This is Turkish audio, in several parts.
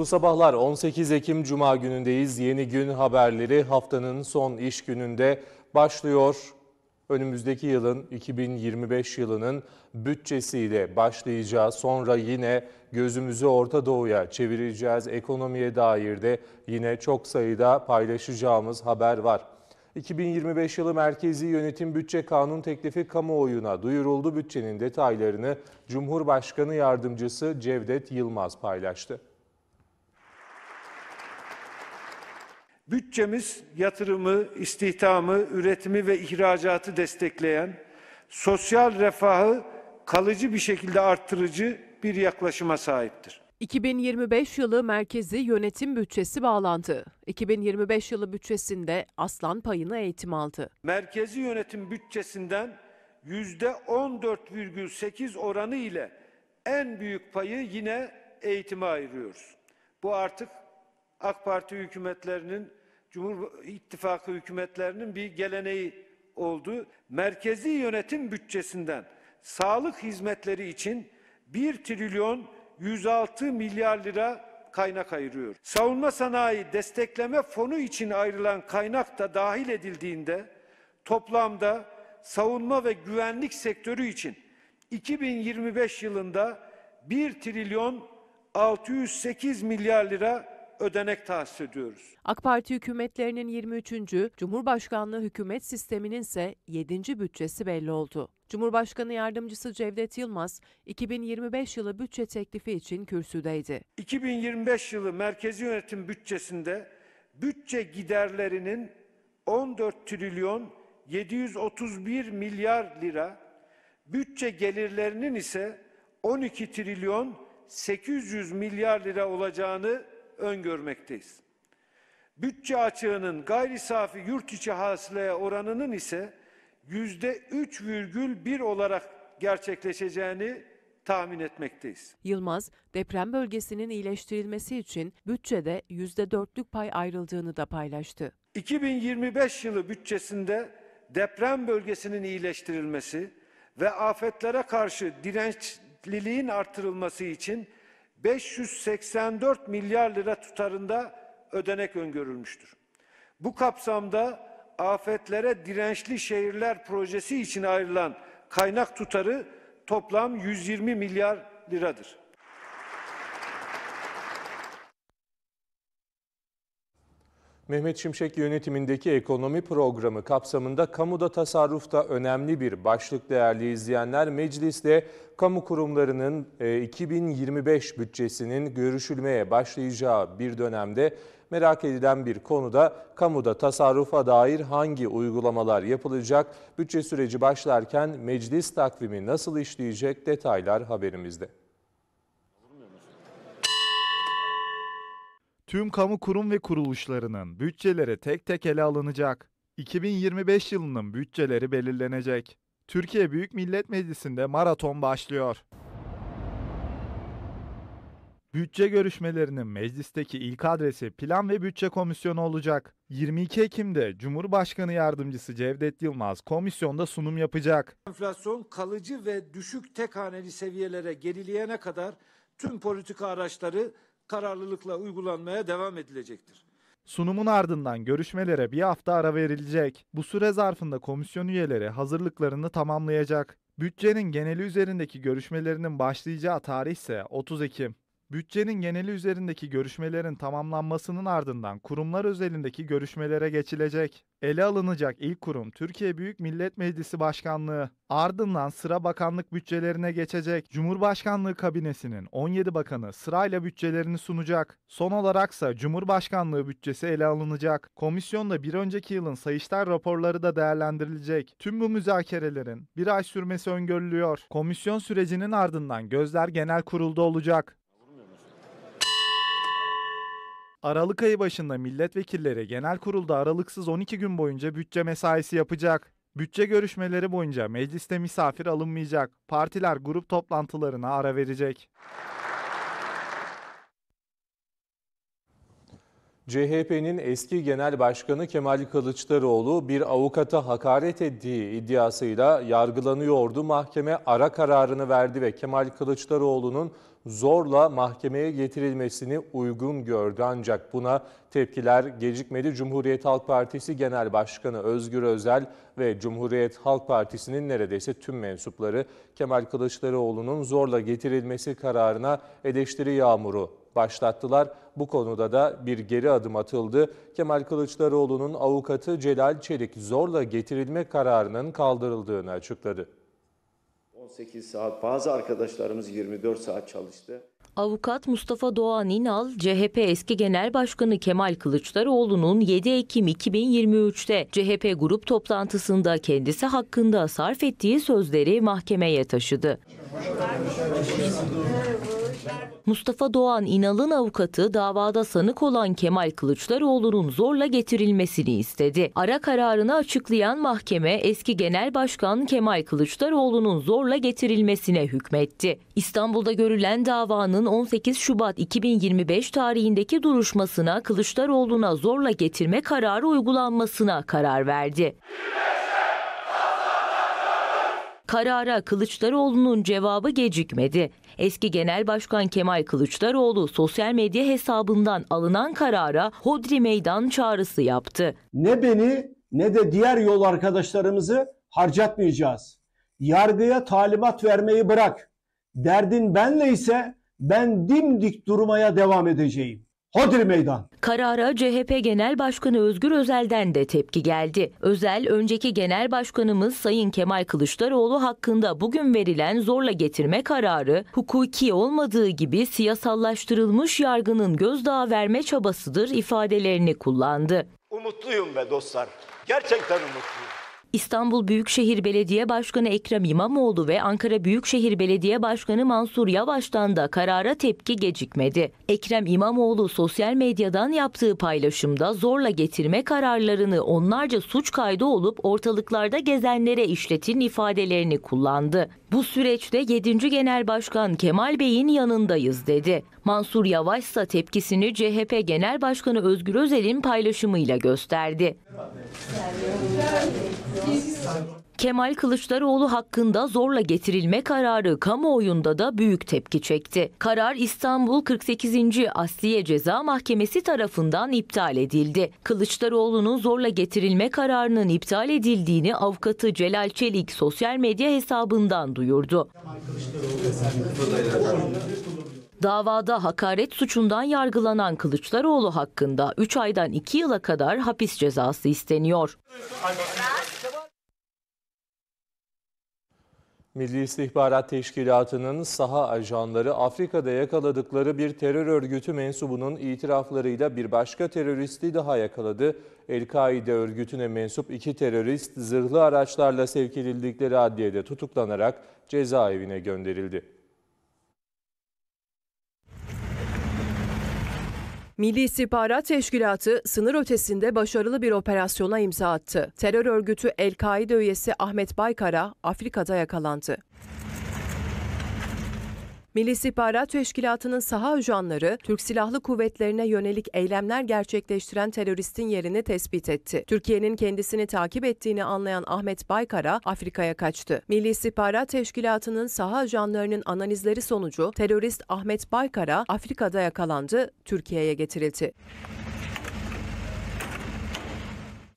Mutlu sabahlar. 18 Ekim Cuma günündeyiz. Yeni gün haberleri haftanın son iş gününde başlıyor. Önümüzdeki yılın 2025 yılının bütçesiyle başlayacağız. Sonra yine gözümüzü Orta Doğu'ya çevireceğiz. Ekonomiye dair de yine çok sayıda paylaşacağımız haber var. 2025 yılı merkezi yönetim bütçe kanun teklifi kamuoyuna duyuruldu. Bütçenin detaylarını Cumhurbaşkanı yardımcısı Cevdet Yılmaz paylaştı. Bütçemiz yatırımı, istihdamı, üretimi ve ihracatı destekleyen, sosyal refahı kalıcı bir şekilde arttırıcı bir yaklaşıma sahiptir. 2025 yılı merkezi yönetim bütçesi bağlandı. 2025 yılı bütçesinde aslan payını eğitim aldı. Merkezi yönetim bütçesinden %14,8 oranı ile en büyük payı yine eğitime ayırıyoruz. Bu artık AK Parti hükümetlerinin Cumhur İttifakı hükümetlerinin bir geleneği oldu. Merkezi yönetim bütçesinden sağlık hizmetleri için 1 trilyon 106 milyar lira kaynak ayırıyor. Savunma sanayi destekleme fonu için ayrılan kaynak da dahil edildiğinde toplamda savunma ve güvenlik sektörü için 2025 yılında 1 trilyon 608 milyar lira ödenek tahsis ediyoruz. AK Parti hükümetlerinin 23. Cumhurbaşkanlığı hükümet sisteminin ise 7. bütçesi belli oldu. Cumhurbaşkanı Yardımcısı Cevdet Yılmaz 2025 yılı bütçe teklifi için kürsüdeydi. 2025 yılı merkezi yönetim bütçesinde bütçe giderlerinin 14 trilyon 731 milyar lira, bütçe gelirlerinin ise 12 trilyon 800 milyar lira olacağını öngörmekteyiz. Bütçe açığının gayri safi yurt içi hasılaya oranının ise yüzde 3,1 olarak gerçekleşeceğini tahmin etmekteyiz. Yılmaz, deprem bölgesinin iyileştirilmesi için bütçede yüzde dörtlük pay ayrıldığını da paylaştı. 2025 yılı bütçesinde deprem bölgesinin iyileştirilmesi ve afetlere karşı dirençliliğin artırılması için 584 milyar lira tutarında ödenek öngörülmüştür. Bu kapsamda afetlere dirençli şehirler projesi için ayrılan kaynak tutarı toplam 120 milyar liradır. Mehmet Şimşek yönetimindeki ekonomi programı kapsamında kamuda tasarrufta önemli bir başlık değerli izleyenler mecliste kamu kurumlarının 2025 e, bütçesinin görüşülmeye başlayacağı bir dönemde merak edilen bir konuda kamuda tasarrufa dair hangi uygulamalar yapılacak, bütçe süreci başlarken meclis takvimi nasıl işleyecek detaylar haberimizde. tüm kamu kurum ve kuruluşlarının bütçeleri tek tek ele alınacak. 2025 yılının bütçeleri belirlenecek. Türkiye Büyük Millet Meclisi'nde maraton başlıyor. Bütçe görüşmelerinin meclisteki ilk adresi Plan ve Bütçe Komisyonu olacak. 22 Ekim'de Cumhurbaşkanı Yardımcısı Cevdet Yılmaz komisyonda sunum yapacak. Enflasyon kalıcı ve düşük tek haneli seviyelere gerileyene kadar tüm politika araçları kararlılıkla uygulanmaya devam edilecektir. Sunumun ardından görüşmelere bir hafta ara verilecek. Bu süre zarfında komisyon üyeleri hazırlıklarını tamamlayacak. Bütçenin geneli üzerindeki görüşmelerinin başlayacağı tarih ise 30 Ekim. Bütçenin geneli üzerindeki görüşmelerin tamamlanmasının ardından kurumlar özelindeki görüşmelere geçilecek. Ele alınacak ilk kurum Türkiye Büyük Millet Meclisi Başkanlığı. Ardından sıra bakanlık bütçelerine geçecek. Cumhurbaşkanlığı kabinesinin 17 bakanı sırayla bütçelerini sunacak. Son olaraksa Cumhurbaşkanlığı bütçesi ele alınacak. Komisyonda bir önceki yılın Sayıştay raporları da değerlendirilecek. Tüm bu müzakerelerin bir ay sürmesi öngörülüyor. Komisyon sürecinin ardından gözler genel kurulda olacak. Aralık ayı başında milletvekilleri genel kurulda aralıksız 12 gün boyunca bütçe mesaisi yapacak. Bütçe görüşmeleri boyunca mecliste misafir alınmayacak. Partiler grup toplantılarına ara verecek. CHP'nin eski genel başkanı Kemal Kılıçdaroğlu bir avukata hakaret ettiği iddiasıyla yargılanıyordu. Mahkeme ara kararını verdi ve Kemal Kılıçdaroğlu'nun zorla mahkemeye getirilmesini uygun gördü. Ancak buna tepkiler gecikmedi. Cumhuriyet Halk Partisi Genel Başkanı Özgür Özel ve Cumhuriyet Halk Partisi'nin neredeyse tüm mensupları Kemal Kılıçdaroğlu'nun zorla getirilmesi kararına eleştiri yağmuru başlattılar. Bu konuda da bir geri adım atıldı. Kemal Kılıçdaroğlu'nun avukatı Celal Çelik zorla getirilme kararının kaldırıldığını açıkladı. 18 saat, bazı arkadaşlarımız 24 saat çalıştı. Avukat Mustafa Doğan İnal, CHP eski Genel Başkanı Kemal Kılıçdaroğlu'nun 7 Ekim 2023'te CHP grup toplantısında kendisi hakkında sarf ettiği sözleri mahkemeye taşıdı. Mustafa Doğan İnal'ın avukatı davada sanık olan Kemal Kılıçdaroğlu'nun zorla getirilmesini istedi. Ara kararını açıklayan mahkeme eski Genel Başkan Kemal Kılıçdaroğlu'nun zorla getirilmesine hükmetti. İstanbul'da görülen davanın 18 Şubat 2025 tarihindeki duruşmasına Kılıçdaroğlu'na zorla getirme kararı uygulanmasına karar verdi. Karara Kılıçdaroğlu'nun cevabı gecikmedi. Eski Genel Başkan Kemal Kılıçdaroğlu sosyal medya hesabından alınan karara hodri meydan çağrısı yaptı. Ne beni ne de diğer yol arkadaşlarımızı harcatmayacağız. Yargıya talimat vermeyi bırak. Derdin benle ise ben dimdik durmaya devam edeceğim. Hodri meydan. Karara CHP Genel Başkanı Özgür Özel'den de tepki geldi. Özel, önceki Genel Başkanımız Sayın Kemal Kılıçdaroğlu hakkında bugün verilen zorla getirme kararı, hukuki olmadığı gibi siyasallaştırılmış yargının gözdağı verme çabasıdır ifadelerini kullandı. Umutluyum be dostlar. Gerçekten umutluyum. İstanbul Büyükşehir Belediye Başkanı Ekrem İmamoğlu ve Ankara Büyükşehir Belediye Başkanı Mansur Yavaş'tan da karara tepki gecikmedi. Ekrem İmamoğlu sosyal medyadan yaptığı paylaşımda zorla getirme kararlarını onlarca suç kaydı olup ortalıklarda gezenlere işletin ifadelerini kullandı. Bu süreçte 7. Genel Başkan Kemal Bey'in yanındayız dedi. Mansur Yavaş ise tepkisini CHP Genel Başkanı Özgür Özel'in paylaşımıyla gösterdi. Kemal Kılıçdaroğlu hakkında zorla getirilme kararı kamuoyunda da büyük tepki çekti. Karar İstanbul 48. Asliye Ceza Mahkemesi tarafından iptal edildi. Kılıçdaroğlu'nun zorla getirilme kararının iptal edildiğini avukatı Celal Çelik sosyal medya hesabından duyurdu. Davada hakaret suçundan yargılanan Kılıçdaroğlu hakkında 3 aydan 2 yıla kadar hapis cezası isteniyor. Milli İstihbarat Teşkilatı'nın saha ajanları Afrika'da yakaladıkları bir terör örgütü mensubunun itiraflarıyla bir başka teröristi daha yakaladı. El-Kaide örgütüne mensup iki terörist zırhlı araçlarla sevk edildikleri adliyede tutuklanarak cezaevine gönderildi. Milli İstihbarat Teşkilatı sınır ötesinde başarılı bir operasyona imza attı. Terör örgütü El-Kaide üyesi Ahmet Baykara Afrika'da yakalandı. Milli İstihbarat Teşkilatı'nın saha ajanları Türk Silahlı Kuvvetlerine yönelik eylemler gerçekleştiren teröristin yerini tespit etti. Türkiye'nin kendisini takip ettiğini anlayan Ahmet Baykara Afrika'ya kaçtı. Milli İstihbarat Teşkilatı'nın saha ajanlarının analizleri sonucu terörist Ahmet Baykara Afrika'da yakalandı, Türkiye'ye getirildi.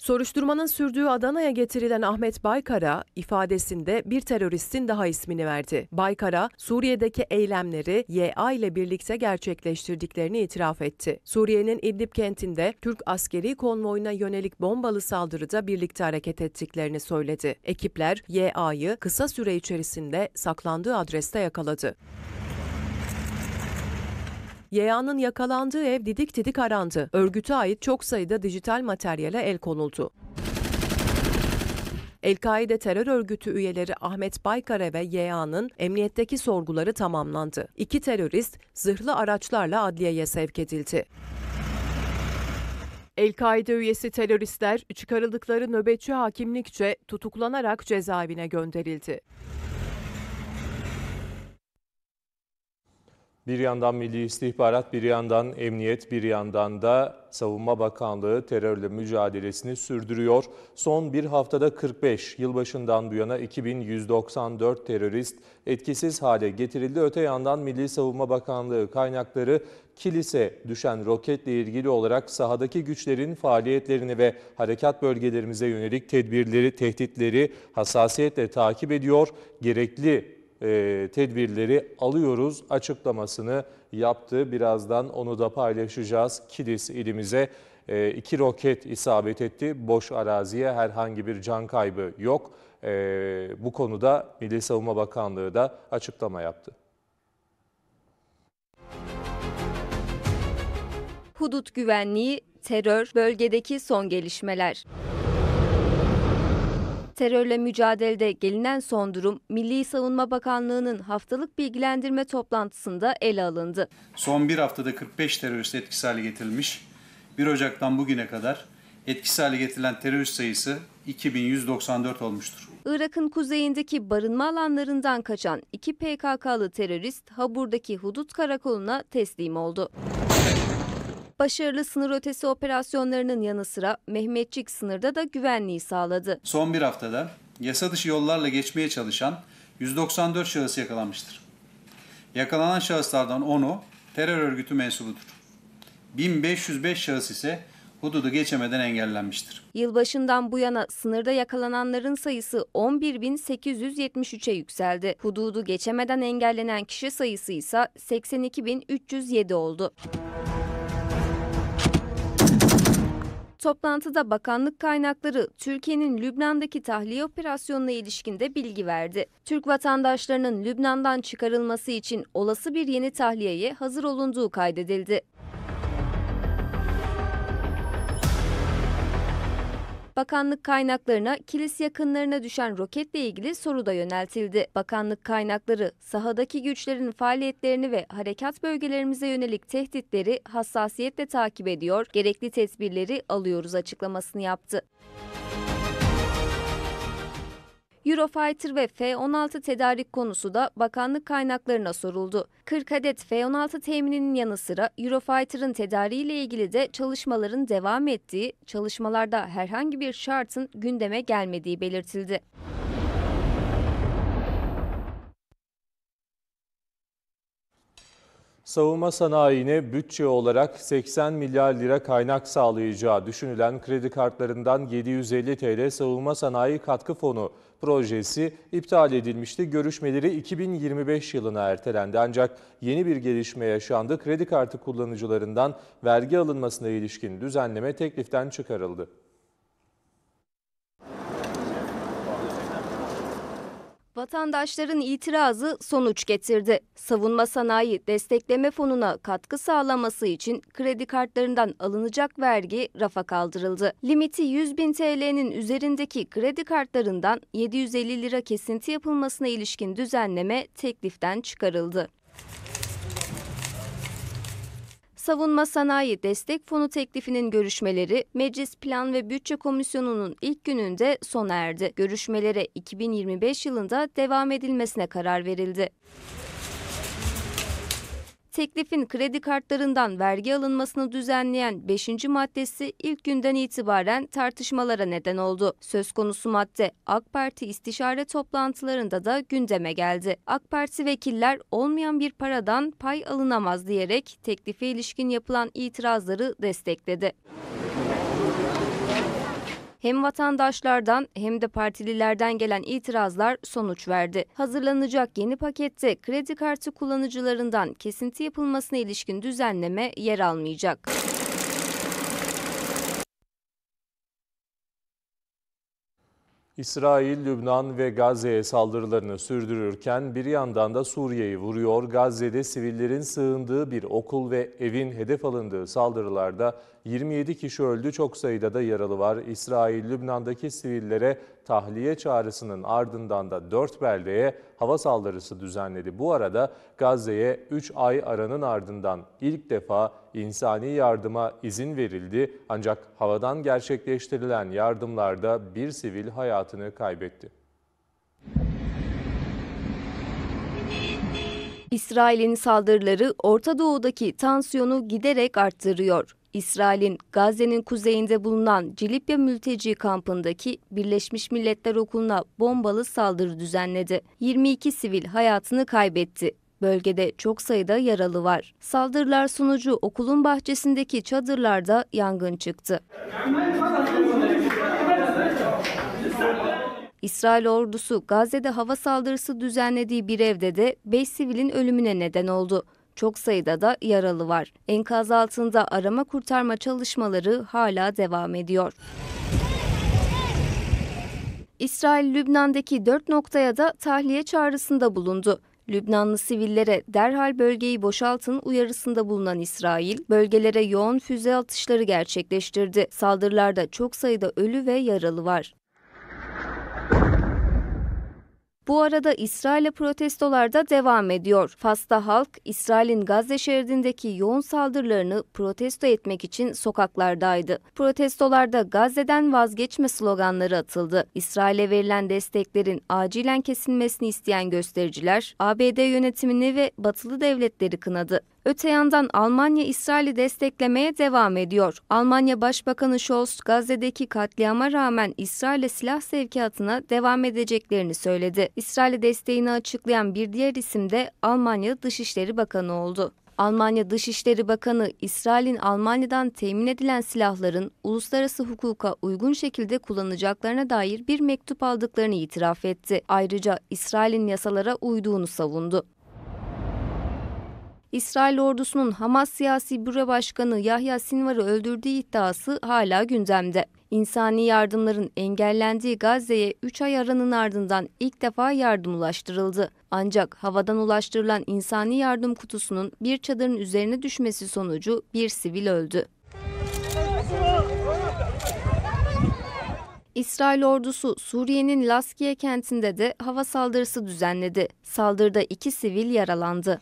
Soruşturmanın sürdüğü Adana'ya getirilen Ahmet Baykara ifadesinde bir teröristin daha ismini verdi. Baykara, Suriye'deki eylemleri YA ile birlikte gerçekleştirdiklerini itiraf etti. Suriye'nin İdlib kentinde Türk askeri konvoyuna yönelik bombalı saldırıda birlikte hareket ettiklerini söyledi. Ekipler YA'yı kısa süre içerisinde saklandığı adreste yakaladı. Yeya'nın yakalandığı ev didik didik arandı. Örgüte ait çok sayıda dijital materyale el konuldu. El-Kaide terör örgütü üyeleri Ahmet Baykara ve YA'nın emniyetteki sorguları tamamlandı. İki terörist zırhlı araçlarla adliyeye sevk edildi. El-Kaide üyesi teröristler çıkarıldıkları nöbetçi hakimlikçe tutuklanarak cezaevine gönderildi. Bir yandan Milli İstihbarat, bir yandan Emniyet, bir yandan da Savunma Bakanlığı terörle mücadelesini sürdürüyor. Son bir haftada 45, yılbaşından bu yana 2194 terörist etkisiz hale getirildi. Öte yandan Milli Savunma Bakanlığı kaynakları kilise düşen roketle ilgili olarak sahadaki güçlerin faaliyetlerini ve harekat bölgelerimize yönelik tedbirleri, tehditleri hassasiyetle takip ediyor. Gerekli e, tedbirleri alıyoruz açıklamasını yaptı. Birazdan onu da paylaşacağız. Kilis ilimize e, iki roket isabet etti. Boş araziye herhangi bir can kaybı yok. E, bu konuda Milli Savunma Bakanlığı da açıklama yaptı. Hudut güvenliği, terör, bölgedeki son gelişmeler. Terörle mücadelede gelinen son durum Milli Savunma Bakanlığı'nın haftalık bilgilendirme toplantısında ele alındı. Son bir haftada 45 terörist etkisiz hale getirilmiş. 1 Ocak'tan bugüne kadar etkisiz hale getirilen terörist sayısı 2194 olmuştur. Irak'ın kuzeyindeki barınma alanlarından kaçan iki PKK'lı terörist Habur'daki hudut karakoluna teslim oldu. Başarılı sınır ötesi operasyonlarının yanı sıra Mehmetçik sınırda da güvenliği sağladı. Son bir haftada yasa dışı yollarla geçmeye çalışan 194 şahıs yakalanmıştır. Yakalanan şahıslardan 10'u terör örgütü mensubudur. 1505 şahıs ise hududu geçemeden engellenmiştir. Yılbaşından bu yana sınırda yakalananların sayısı 11.873'e yükseldi. Hududu geçemeden engellenen kişi sayısı ise 82.307 oldu. Toplantıda bakanlık kaynakları Türkiye'nin Lübnan'daki tahliye operasyonuna ilişkinde bilgi verdi. Türk vatandaşlarının Lübnan'dan çıkarılması için olası bir yeni tahliyeye hazır olunduğu kaydedildi. Bakanlık kaynaklarına kilis yakınlarına düşen roketle ilgili soru da yöneltildi. Bakanlık kaynakları sahadaki güçlerin faaliyetlerini ve harekat bölgelerimize yönelik tehditleri hassasiyetle takip ediyor, gerekli tedbirleri alıyoruz açıklamasını yaptı. Eurofighter ve F-16 tedarik konusu da bakanlık kaynaklarına soruldu. 40 adet F-16 temininin yanı sıra Eurofighter'ın tedariğiyle ilgili de çalışmaların devam ettiği, çalışmalarda herhangi bir şartın gündeme gelmediği belirtildi. Savunma sanayine bütçe olarak 80 milyar lira kaynak sağlayacağı düşünülen kredi kartlarından 750 TL savunma sanayi katkı fonu projesi iptal edilmişti. Görüşmeleri 2025 yılına ertelendi. Ancak yeni bir gelişme yaşandı. Kredi kartı kullanıcılarından vergi alınmasına ilişkin düzenleme tekliften çıkarıldı. Vatandaşların itirazı sonuç getirdi. Savunma Sanayi Destekleme Fonu'na katkı sağlaması için kredi kartlarından alınacak vergi rafa kaldırıldı. Limiti 100 bin TL'nin üzerindeki kredi kartlarından 750 lira kesinti yapılmasına ilişkin düzenleme tekliften çıkarıldı. Savunma Sanayi Destek Fonu teklifinin görüşmeleri Meclis Plan ve Bütçe Komisyonu'nun ilk gününde sona erdi. Görüşmelere 2025 yılında devam edilmesine karar verildi teklifin kredi kartlarından vergi alınmasını düzenleyen 5. maddesi ilk günden itibaren tartışmalara neden oldu. Söz konusu madde AK Parti istişare toplantılarında da gündeme geldi. AK Parti vekiller olmayan bir paradan pay alınamaz diyerek teklife ilişkin yapılan itirazları destekledi. Hem vatandaşlardan hem de partililerden gelen itirazlar sonuç verdi. Hazırlanacak yeni pakette kredi kartı kullanıcılarından kesinti yapılmasına ilişkin düzenleme yer almayacak. İsrail, Lübnan ve Gazze'ye saldırılarını sürdürürken bir yandan da Suriye'yi vuruyor. Gazze'de sivillerin sığındığı bir okul ve evin hedef alındığı saldırılarda 27 kişi öldü, çok sayıda da yaralı var. İsrail, Lübnan'daki sivillere tahliye çağrısının ardından da 4 beldeye hava saldırısı düzenledi. Bu arada Gazze'ye 3 ay aranın ardından ilk defa insani yardıma izin verildi. Ancak havadan gerçekleştirilen yardımlarda bir sivil hayatını kaybetti. İsrail'in saldırıları Orta Doğu'daki tansiyonu giderek arttırıyor. İsrail'in Gazze'nin kuzeyinde bulunan Cilipya mülteci kampındaki Birleşmiş Milletler Okulu'na bombalı saldırı düzenledi. 22 sivil hayatını kaybetti. Bölgede çok sayıda yaralı var. Saldırılar sonucu okulun bahçesindeki çadırlarda yangın çıktı. İsrail ordusu Gazze'de hava saldırısı düzenlediği bir evde de 5 sivilin ölümüne neden oldu. Çok sayıda da yaralı var. Enkaz altında arama kurtarma çalışmaları hala devam ediyor. İsrail Lübnan'daki dört noktaya da tahliye çağrısında bulundu. Lübnanlı sivillere derhal bölgeyi boşaltın uyarısında bulunan İsrail, bölgelere yoğun füze atışları gerçekleştirdi. Saldırılarda çok sayıda ölü ve yaralı var. Bu arada İsrail'e protestolar da devam ediyor. Fas'ta halk İsrail'in Gazze şeridindeki yoğun saldırılarını protesto etmek için sokaklardaydı. Protestolarda Gazze'den vazgeçme sloganları atıldı. İsrail'e verilen desteklerin acilen kesilmesini isteyen göstericiler ABD yönetimini ve batılı devletleri kınadı. Öte yandan Almanya İsrail'i desteklemeye devam ediyor. Almanya Başbakanı Scholz Gazze'deki katliama rağmen İsrail'e silah sevkiyatına devam edeceklerini söyledi. İsrail'e desteğini açıklayan bir diğer isim de Almanya Dışişleri Bakanı oldu. Almanya Dışişleri Bakanı İsrail'in Almanya'dan temin edilen silahların uluslararası hukuka uygun şekilde kullanacaklarına dair bir mektup aldıklarını itiraf etti. Ayrıca İsrail'in yasalara uyduğunu savundu. İsrail ordusunun Hamas siyasi büro başkanı Yahya Sinvar'ı öldürdüğü iddiası hala gündemde. İnsani yardımların engellendiği Gazze'ye 3 ay aranın ardından ilk defa yardım ulaştırıldı. Ancak havadan ulaştırılan insani yardım kutusunun bir çadırın üzerine düşmesi sonucu bir sivil öldü. İsrail ordusu Suriye'nin Laskiye kentinde de hava saldırısı düzenledi. Saldırıda iki sivil yaralandı.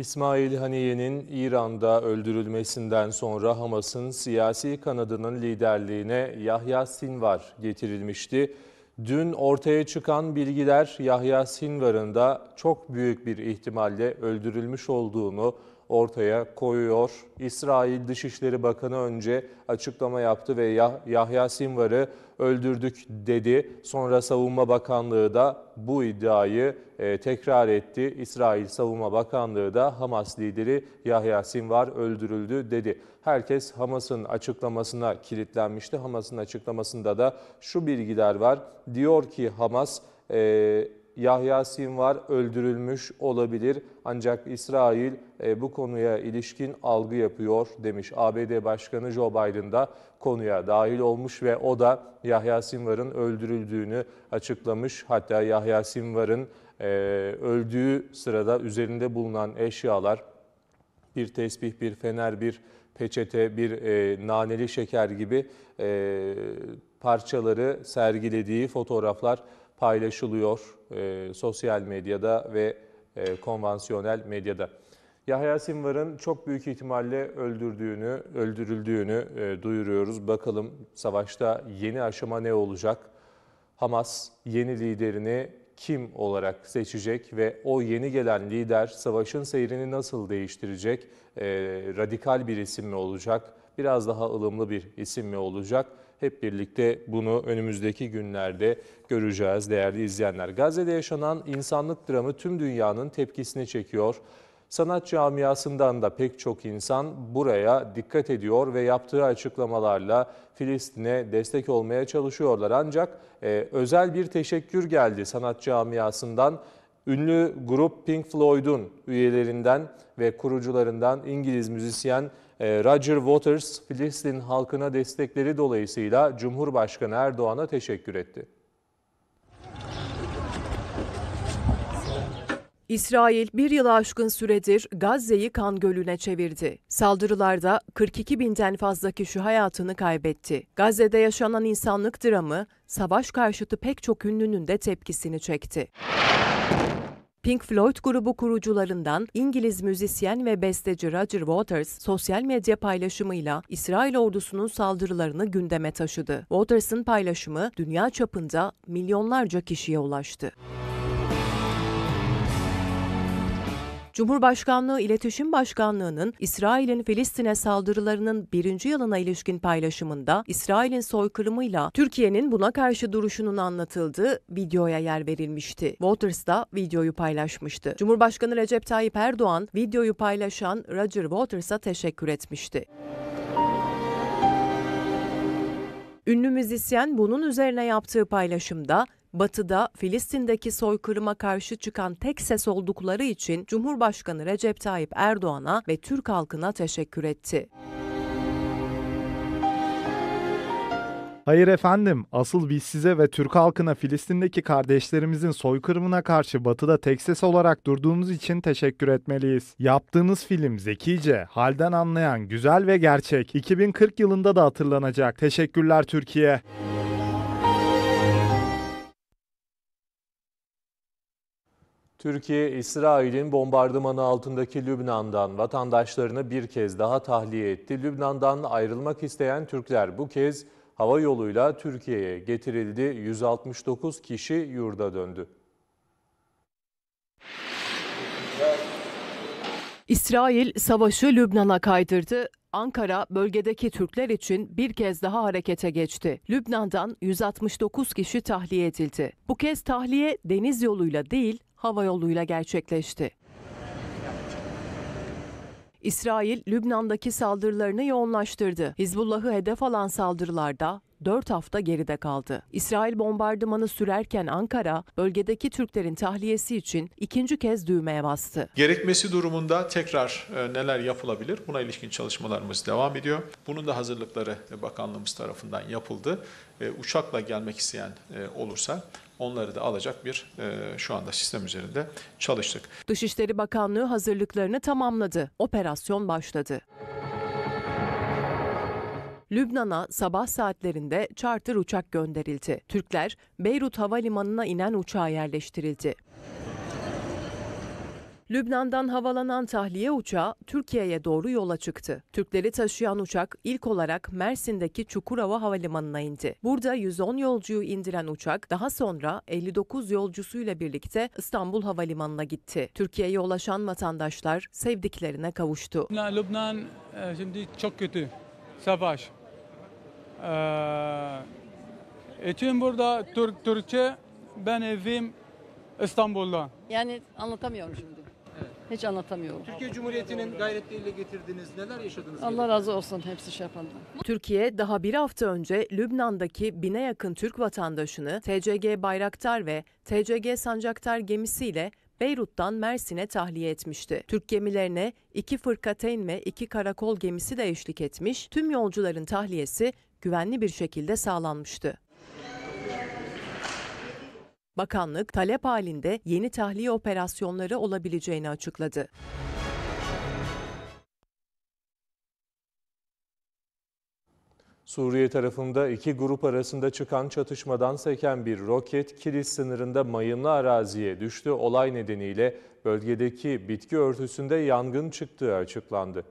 İsmail Haniye'nin İran'da öldürülmesinden sonra Hamas'ın siyasi kanadının liderliğine Yahya Sinvar getirilmişti. Dün ortaya çıkan bilgiler Yahya Sinvar'ın da çok büyük bir ihtimalle öldürülmüş olduğunu, ortaya koyuyor. İsrail Dışişleri Bakanı önce açıklama yaptı ve Yahya Sinvar'ı öldürdük dedi. Sonra Savunma Bakanlığı da bu iddiayı e, tekrar etti. İsrail Savunma Bakanlığı da Hamas lideri Yahya Sinvar öldürüldü dedi. Herkes Hamas'ın açıklamasına kilitlenmişti. Hamas'ın açıklamasında da şu bilgiler var. Diyor ki Hamas e, Yahya Sinvar öldürülmüş olabilir ancak İsrail e, bu konuya ilişkin algı yapıyor demiş. ABD Başkanı Joe Biden da konuya dahil olmuş ve o da Yahya Sinvar'ın öldürüldüğünü açıklamış. Hatta Yahya Sinvar'ın e, öldüğü sırada üzerinde bulunan eşyalar bir tesbih, bir fener, bir peçete, bir e, naneli şeker gibi parçaları sergilediği fotoğraflar paylaşılıyor e, sosyal medyada ve e, konvansiyonel medyada. Yahya Sinvar'ın çok büyük ihtimalle öldürdüğünü, öldürüldüğünü e, duyuruyoruz. Bakalım savaşta yeni aşama ne olacak? Hamas yeni liderini kim olarak seçecek ve o yeni gelen lider savaşın seyrini nasıl değiştirecek? E, radikal bir isim mi olacak? biraz daha ılımlı bir isim mi olacak? Hep birlikte bunu önümüzdeki günlerde göreceğiz değerli izleyenler. Gazze'de yaşanan insanlık dramı tüm dünyanın tepkisini çekiyor. Sanat camiasından da pek çok insan buraya dikkat ediyor ve yaptığı açıklamalarla Filistin'e destek olmaya çalışıyorlar. Ancak e, özel bir teşekkür geldi sanat camiasından. Ünlü grup Pink Floyd'un üyelerinden ve kurucularından İngiliz müzisyen e, Roger Waters, Filistin halkına destekleri dolayısıyla Cumhurbaşkanı Erdoğan'a teşekkür etti. İsrail bir yıl aşkın süredir Gazze'yi kan gölüne çevirdi. Saldırılarda 42 binden fazla kişi hayatını kaybetti. Gazze'de yaşanan insanlık dramı, savaş karşıtı pek çok ünlünün de tepkisini çekti. Pink Floyd grubu kurucularından İngiliz müzisyen ve besteci Roger Waters sosyal medya paylaşımıyla İsrail ordusunun saldırılarını gündeme taşıdı. Waters'ın paylaşımı dünya çapında milyonlarca kişiye ulaştı. Cumhurbaşkanlığı İletişim Başkanlığı'nın İsrail'in Filistin'e saldırılarının birinci yılına ilişkin paylaşımında İsrail'in soykırımıyla Türkiye'nin buna karşı duruşunun anlatıldığı videoya yer verilmişti. Waters da videoyu paylaşmıştı. Cumhurbaşkanı Recep Tayyip Erdoğan videoyu paylaşan Roger Waters'a teşekkür etmişti. Ünlü müzisyen bunun üzerine yaptığı paylaşımda Batı'da Filistin'deki soykırıma karşı çıkan tek ses oldukları için Cumhurbaşkanı Recep Tayyip Erdoğan'a ve Türk halkına teşekkür etti. Hayır efendim, asıl biz size ve Türk halkına Filistin'deki kardeşlerimizin soykırımına karşı batıda tek ses olarak durduğumuz için teşekkür etmeliyiz. Yaptığınız film zekice, halden anlayan, güzel ve gerçek. 2040 yılında da hatırlanacak. Teşekkürler Türkiye. Türkiye, İsrail'in bombardımanı altındaki Lübnan'dan vatandaşlarını bir kez daha tahliye etti. Lübnan'dan ayrılmak isteyen Türkler bu kez hava yoluyla Türkiye'ye getirildi. 169 kişi yurda döndü. İsrail savaşı Lübnan'a kaydırdı. Ankara bölgedeki Türkler için bir kez daha harekete geçti. Lübnan'dan 169 kişi tahliye edildi. Bu kez tahliye deniz yoluyla değil, hava yoluyla gerçekleşti. İsrail, Lübnan'daki saldırılarını yoğunlaştırdı. Hizbullah'ı hedef alan saldırılarda 4 hafta geride kaldı. İsrail bombardımanı sürerken Ankara, bölgedeki Türklerin tahliyesi için ikinci kez düğmeye bastı. Gerekmesi durumunda tekrar e, neler yapılabilir? Buna ilişkin çalışmalarımız devam ediyor. Bunun da hazırlıkları bakanlığımız tarafından yapıldı. E, uçakla gelmek isteyen e, olursa onları da alacak bir e, şu anda sistem üzerinde çalıştık. Dışişleri Bakanlığı hazırlıklarını tamamladı. Operasyon başladı. Lübnan'a sabah saatlerinde charter uçak gönderildi. Türkler Beyrut havalimanına inen uçağa yerleştirildi. Lübnan'dan havalanan tahliye uçağı Türkiye'ye doğru yola çıktı. Türkleri taşıyan uçak ilk olarak Mersin'deki Çukurova Havalimanı'na indi. Burada 110 yolcuyu indiren uçak daha sonra 59 yolcusuyla birlikte İstanbul Havalimanı'na gitti. Türkiye'ye ulaşan vatandaşlar sevdiklerine kavuştu. Lübnan, Lübnan e, şimdi çok kötü. Savaş. Ee, burada Türk Türkçe ben evim İstanbul'da. Yani anlatamıyorum şimdi. Evet. Hiç anlatamıyorum. Türkiye Cumhuriyeti'nin gayretleriyle getirdiniz. Neler yaşadınız? Allah gelin? razı olsun hepsi şey Türkiye daha bir hafta önce Lübnan'daki bine yakın Türk vatandaşını TCG Bayraktar ve TCG Sancaktar gemisiyle Beyrut'tan Mersin'e tahliye etmişti. Türk gemilerine iki fırkateyn ve iki karakol gemisi de eşlik etmiş, tüm yolcuların tahliyesi güvenli bir şekilde sağlanmıştı. Bakanlık talep halinde yeni tahliye operasyonları olabileceğini açıkladı. Suriye tarafında iki grup arasında çıkan çatışmadan seken bir roket Kilis sınırında mayınlı araziye düştü. Olay nedeniyle bölgedeki bitki örtüsünde yangın çıktığı açıklandı.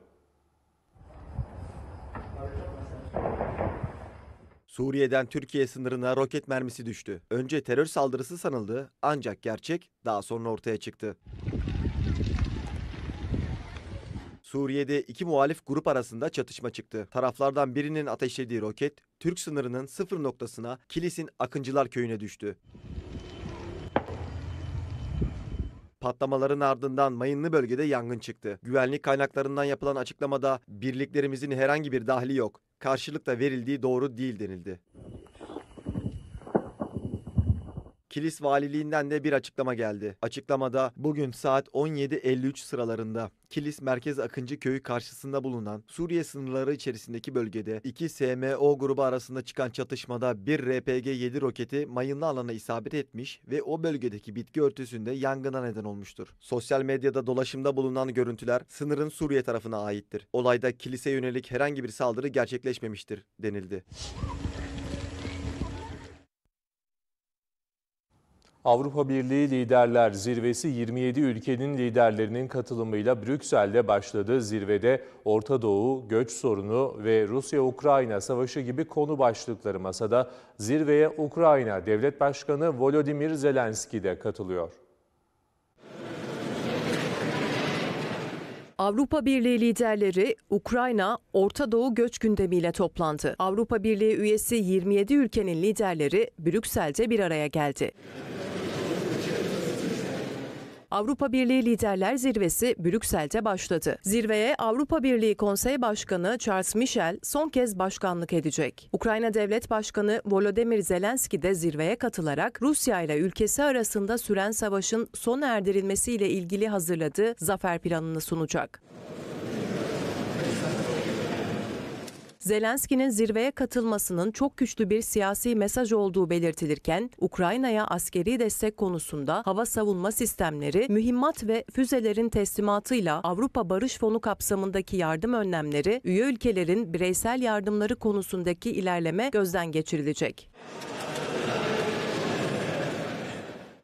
Suriye'den Türkiye sınırına roket mermisi düştü. Önce terör saldırısı sanıldı ancak gerçek daha sonra ortaya çıktı. Suriye'de iki muhalif grup arasında çatışma çıktı. Taraflardan birinin ateşlediği roket Türk sınırının sıfır noktasına Kilis'in Akıncılar köyüne düştü. Patlamaların ardından mayınlı bölgede yangın çıktı. Güvenlik kaynaklarından yapılan açıklamada birliklerimizin herhangi bir dahli yok. Karşılık da verildiği doğru değil denildi. Kilis Valiliğinden de bir açıklama geldi. Açıklamada bugün saat 17.53 sıralarında Kilis Merkez Akıncı Köyü karşısında bulunan Suriye sınırları içerisindeki bölgede iki SMO grubu arasında çıkan çatışmada bir RPG-7 roketi mayınlı alana isabet etmiş ve o bölgedeki bitki örtüsünde yangına neden olmuştur. Sosyal medyada dolaşımda bulunan görüntüler sınırın Suriye tarafına aittir. Olayda kilise yönelik herhangi bir saldırı gerçekleşmemiştir denildi. Avrupa Birliği Liderler Zirvesi 27 ülkenin liderlerinin katılımıyla Brüksel'de başladı. Zirvede Orta Doğu, göç sorunu ve Rusya-Ukrayna savaşı gibi konu başlıkları masada. Zirveye Ukrayna Devlet Başkanı Volodymyr Zelenski de katılıyor. Avrupa Birliği liderleri Ukrayna, Orta Doğu göç gündemiyle toplantı. Avrupa Birliği üyesi 27 ülkenin liderleri Brüksel'de bir araya geldi. Avrupa Birliği Liderler Zirvesi Brüksel'de başladı. Zirveye Avrupa Birliği Konsey Başkanı Charles Michel son kez başkanlık edecek. Ukrayna Devlet Başkanı Volodymyr Zelenski de zirveye katılarak Rusya ile ülkesi arasında süren savaşın son erdirilmesiyle ilgili hazırladığı zafer planını sunacak. Zelenski'nin zirveye katılmasının çok güçlü bir siyasi mesaj olduğu belirtilirken Ukrayna'ya askeri destek konusunda hava savunma sistemleri, mühimmat ve füzelerin teslimatıyla Avrupa Barış Fonu kapsamındaki yardım önlemleri, üye ülkelerin bireysel yardımları konusundaki ilerleme gözden geçirilecek.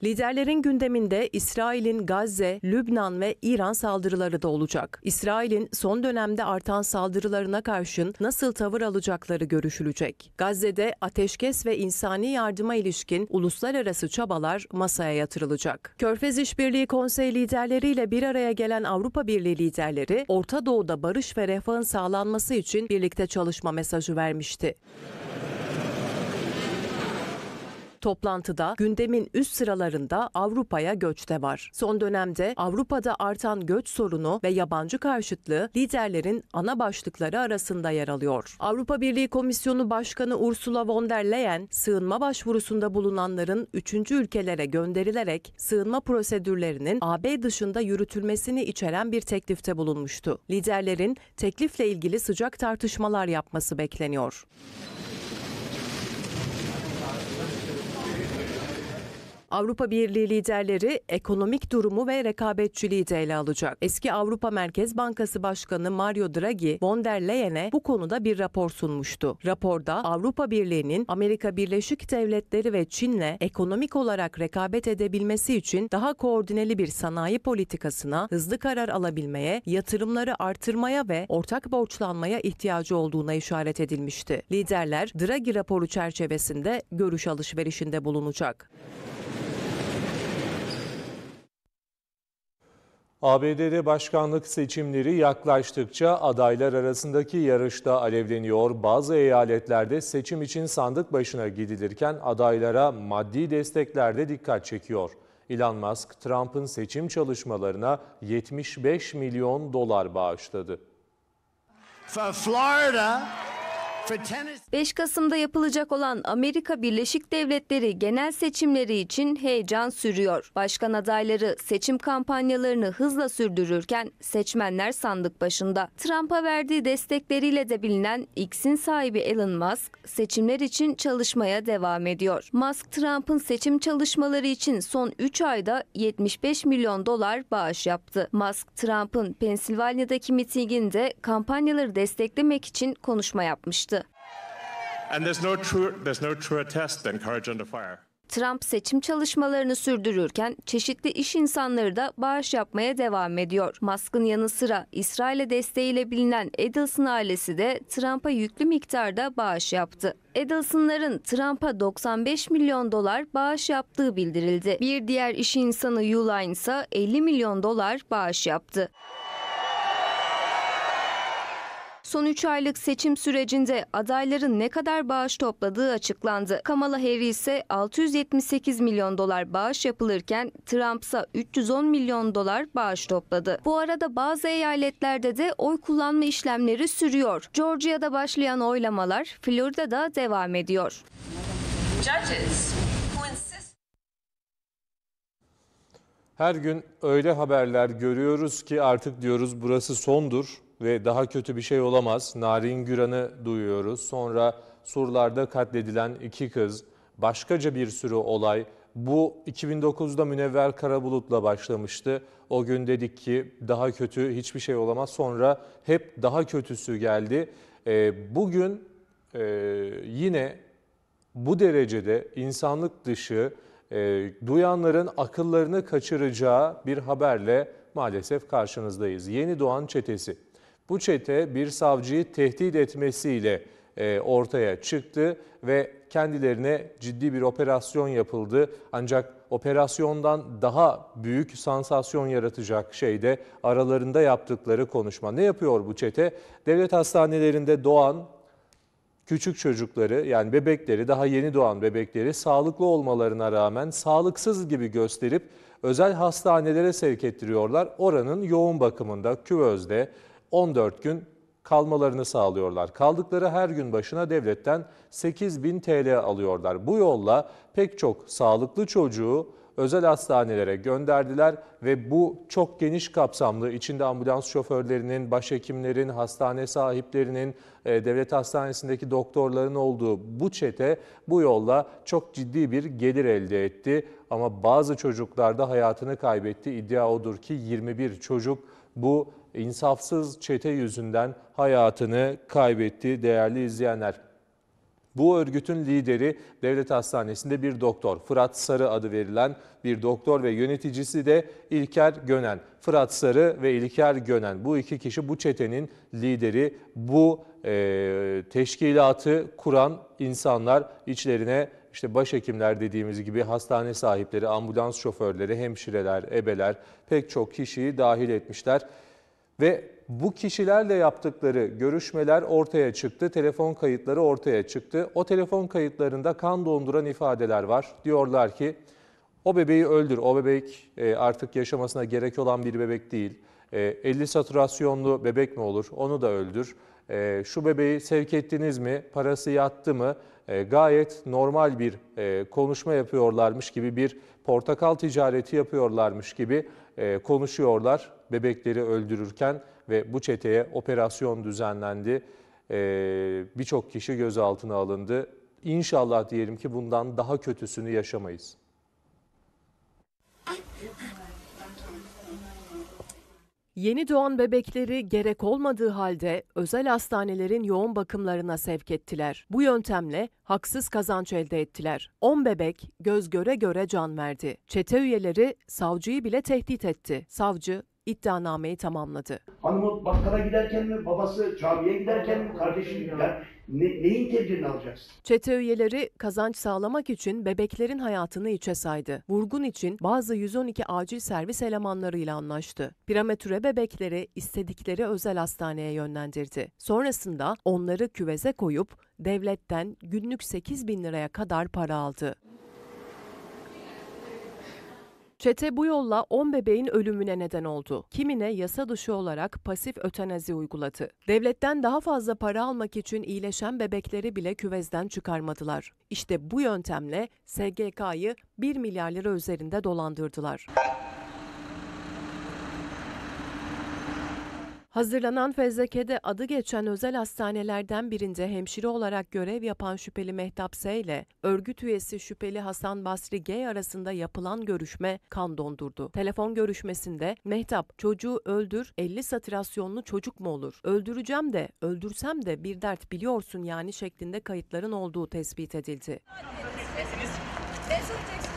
Liderlerin gündeminde İsrail'in Gazze, Lübnan ve İran saldırıları da olacak. İsrail'in son dönemde artan saldırılarına karşın nasıl tavır alacakları görüşülecek. Gazze'de ateşkes ve insani yardıma ilişkin uluslararası çabalar masaya yatırılacak. Körfez İşbirliği Konseyi liderleriyle bir araya gelen Avrupa Birliği liderleri Orta Doğu'da barış ve refahın sağlanması için birlikte çalışma mesajı vermişti. Toplantıda gündemin üst sıralarında Avrupa'ya göç de var. Son dönemde Avrupa'da artan göç sorunu ve yabancı karşıtlığı liderlerin ana başlıkları arasında yer alıyor. Avrupa Birliği Komisyonu Başkanı Ursula von der Leyen, sığınma başvurusunda bulunanların 3. ülkelere gönderilerek sığınma prosedürlerinin AB dışında yürütülmesini içeren bir teklifte bulunmuştu. Liderlerin teklifle ilgili sıcak tartışmalar yapması bekleniyor. Avrupa Birliği liderleri ekonomik durumu ve rekabetçiliği de ele alacak. Eski Avrupa Merkez Bankası Başkanı Mario Draghi, von der Leyen'e bu konuda bir rapor sunmuştu. Raporda Avrupa Birliği'nin Amerika Birleşik Devletleri ve Çin'le ekonomik olarak rekabet edebilmesi için daha koordineli bir sanayi politikasına, hızlı karar alabilmeye, yatırımları artırmaya ve ortak borçlanmaya ihtiyacı olduğuna işaret edilmişti. Liderler Draghi raporu çerçevesinde görüş alışverişinde bulunacak. ABD'de başkanlık seçimleri yaklaştıkça adaylar arasındaki yarışta alevleniyor. Bazı eyaletlerde seçim için sandık başına gidilirken adaylara maddi destekler de dikkat çekiyor. Elon Musk, Trump'ın seçim çalışmalarına 75 milyon dolar bağışladı. For Florida, 5 Kasım'da yapılacak olan Amerika Birleşik Devletleri genel seçimleri için heyecan sürüyor. Başkan adayları seçim kampanyalarını hızla sürdürürken seçmenler sandık başında. Trump'a verdiği destekleriyle de bilinen X'in sahibi Elon Musk seçimler için çalışmaya devam ediyor. Musk Trump'ın seçim çalışmaları için son 3 ayda 75 milyon dolar bağış yaptı. Musk Trump'ın Pensilvanya'daki mitinginde kampanyaları desteklemek için konuşma yapmıştı. And there's no true there's no truer test than courage under fire. Trump seçim çalışmalarını sürdürürken çeşitli iş insanları da bağış yapmaya devam ediyor. Musk'ın yanı sıra İsrail'e desteğiyle bilinen Edelson ailesi de Trump'a yüklü miktarda bağış yaptı. Edelson'ların Trump'a 95 milyon dolar bağış yaptığı bildirildi. Bir diğer iş insanı Uline ise 50 milyon dolar bağış yaptı son 3 aylık seçim sürecinde adayların ne kadar bağış topladığı açıklandı. Kamala Harris ise 678 milyon dolar bağış yapılırken Trump'sa 310 milyon dolar bağış topladı. Bu arada bazı eyaletlerde de oy kullanma işlemleri sürüyor. Georgia'da başlayan oylamalar Florida'da devam ediyor. Her gün öyle haberler görüyoruz ki artık diyoruz burası sondur ve daha kötü bir şey olamaz. Narin Güran'ı duyuyoruz. Sonra surlarda katledilen iki kız, başkaca bir sürü olay. Bu 2009'da Münevver Karabulut'la başlamıştı. O gün dedik ki daha kötü hiçbir şey olamaz. Sonra hep daha kötüsü geldi. E, bugün e, yine bu derecede insanlık dışı e, duyanların akıllarını kaçıracağı bir haberle maalesef karşınızdayız. Yeni Doğan Çetesi. Bu çete bir savcıyı tehdit etmesiyle e, ortaya çıktı ve kendilerine ciddi bir operasyon yapıldı. Ancak operasyondan daha büyük sansasyon yaratacak şey de aralarında yaptıkları konuşma. Ne yapıyor bu çete? Devlet hastanelerinde doğan küçük çocukları yani bebekleri daha yeni doğan bebekleri sağlıklı olmalarına rağmen sağlıksız gibi gösterip özel hastanelere sevk ettiriyorlar. Oranın yoğun bakımında, küvözde, 14 gün kalmalarını sağlıyorlar. Kaldıkları her gün başına devletten 8 bin TL alıyorlar. Bu yolla pek çok sağlıklı çocuğu özel hastanelere gönderdiler ve bu çok geniş kapsamlı içinde ambulans şoförlerinin, başhekimlerin, hastane sahiplerinin, e, devlet hastanesindeki doktorların olduğu bu çete bu yolla çok ciddi bir gelir elde etti. Ama bazı çocuklar da hayatını kaybetti. İddia odur ki 21 çocuk bu insafsız çete yüzünden hayatını kaybetti değerli izleyenler. Bu örgütün lideri devlet hastanesinde bir doktor, Fırat Sarı adı verilen bir doktor ve yöneticisi de İlker Gönen. Fırat Sarı ve İlker Gönen bu iki kişi bu çetenin lideri, bu e, teşkilatı kuran insanlar içlerine işte başhekimler dediğimiz gibi hastane sahipleri, ambulans şoförleri, hemşireler, ebeler pek çok kişiyi dahil etmişler. Ve bu kişilerle yaptıkları görüşmeler ortaya çıktı, telefon kayıtları ortaya çıktı. O telefon kayıtlarında kan donduran ifadeler var. Diyorlar ki o bebeği öldür, o bebek e, artık yaşamasına gerek olan bir bebek değil. 50 e, saturasyonlu bebek mi olur, onu da öldür. E, şu bebeği sevk ettiniz mi, parası yattı mı? Gayet normal bir konuşma yapıyorlarmış gibi, bir portakal ticareti yapıyorlarmış gibi e, konuşuyorlar bebekleri öldürürken ve bu çeteye operasyon düzenlendi. E, Birçok kişi gözaltına alındı. İnşallah diyelim ki bundan daha kötüsünü yaşamayız. Yeni doğan bebekleri gerek olmadığı halde özel hastanelerin yoğun bakımlarına sevk ettiler. Bu yöntemle haksız kazanç elde ettiler. 10 bebek göz göre göre can verdi. Çete üyeleri savcıyı bile tehdit etti. Savcı iddianameyi tamamladı. Hanımın bakkala giderken mi, babası camiye giderken mi, kardeşi gider, ne, neyin tedbirini alacaksın? Çete üyeleri kazanç sağlamak için bebeklerin hayatını içe saydı. Vurgun için bazı 112 acil servis elemanlarıyla anlaştı. Pirametüre bebekleri istedikleri özel hastaneye yönlendirdi. Sonrasında onları küveze koyup devletten günlük 8 bin liraya kadar para aldı. Çete bu yolla 10 bebeğin ölümüne neden oldu. Kimine yasa dışı olarak pasif ötenazi uyguladı. Devletten daha fazla para almak için iyileşen bebekleri bile küvezden çıkarmadılar. İşte bu yöntemle SGK'yı 1 milyar lira üzerinde dolandırdılar. Hazırlanan fezlekede adı geçen özel hastanelerden birinde hemşire olarak görev yapan şüpheli Mehtap S. ile örgüt üyesi şüpheli Hasan Basri G. arasında yapılan görüşme kan dondurdu. Telefon görüşmesinde Mehtap çocuğu öldür 50 satürasyonlu çocuk mu olur? Öldüreceğim de öldürsem de bir dert biliyorsun yani şeklinde kayıtların olduğu tespit edildi.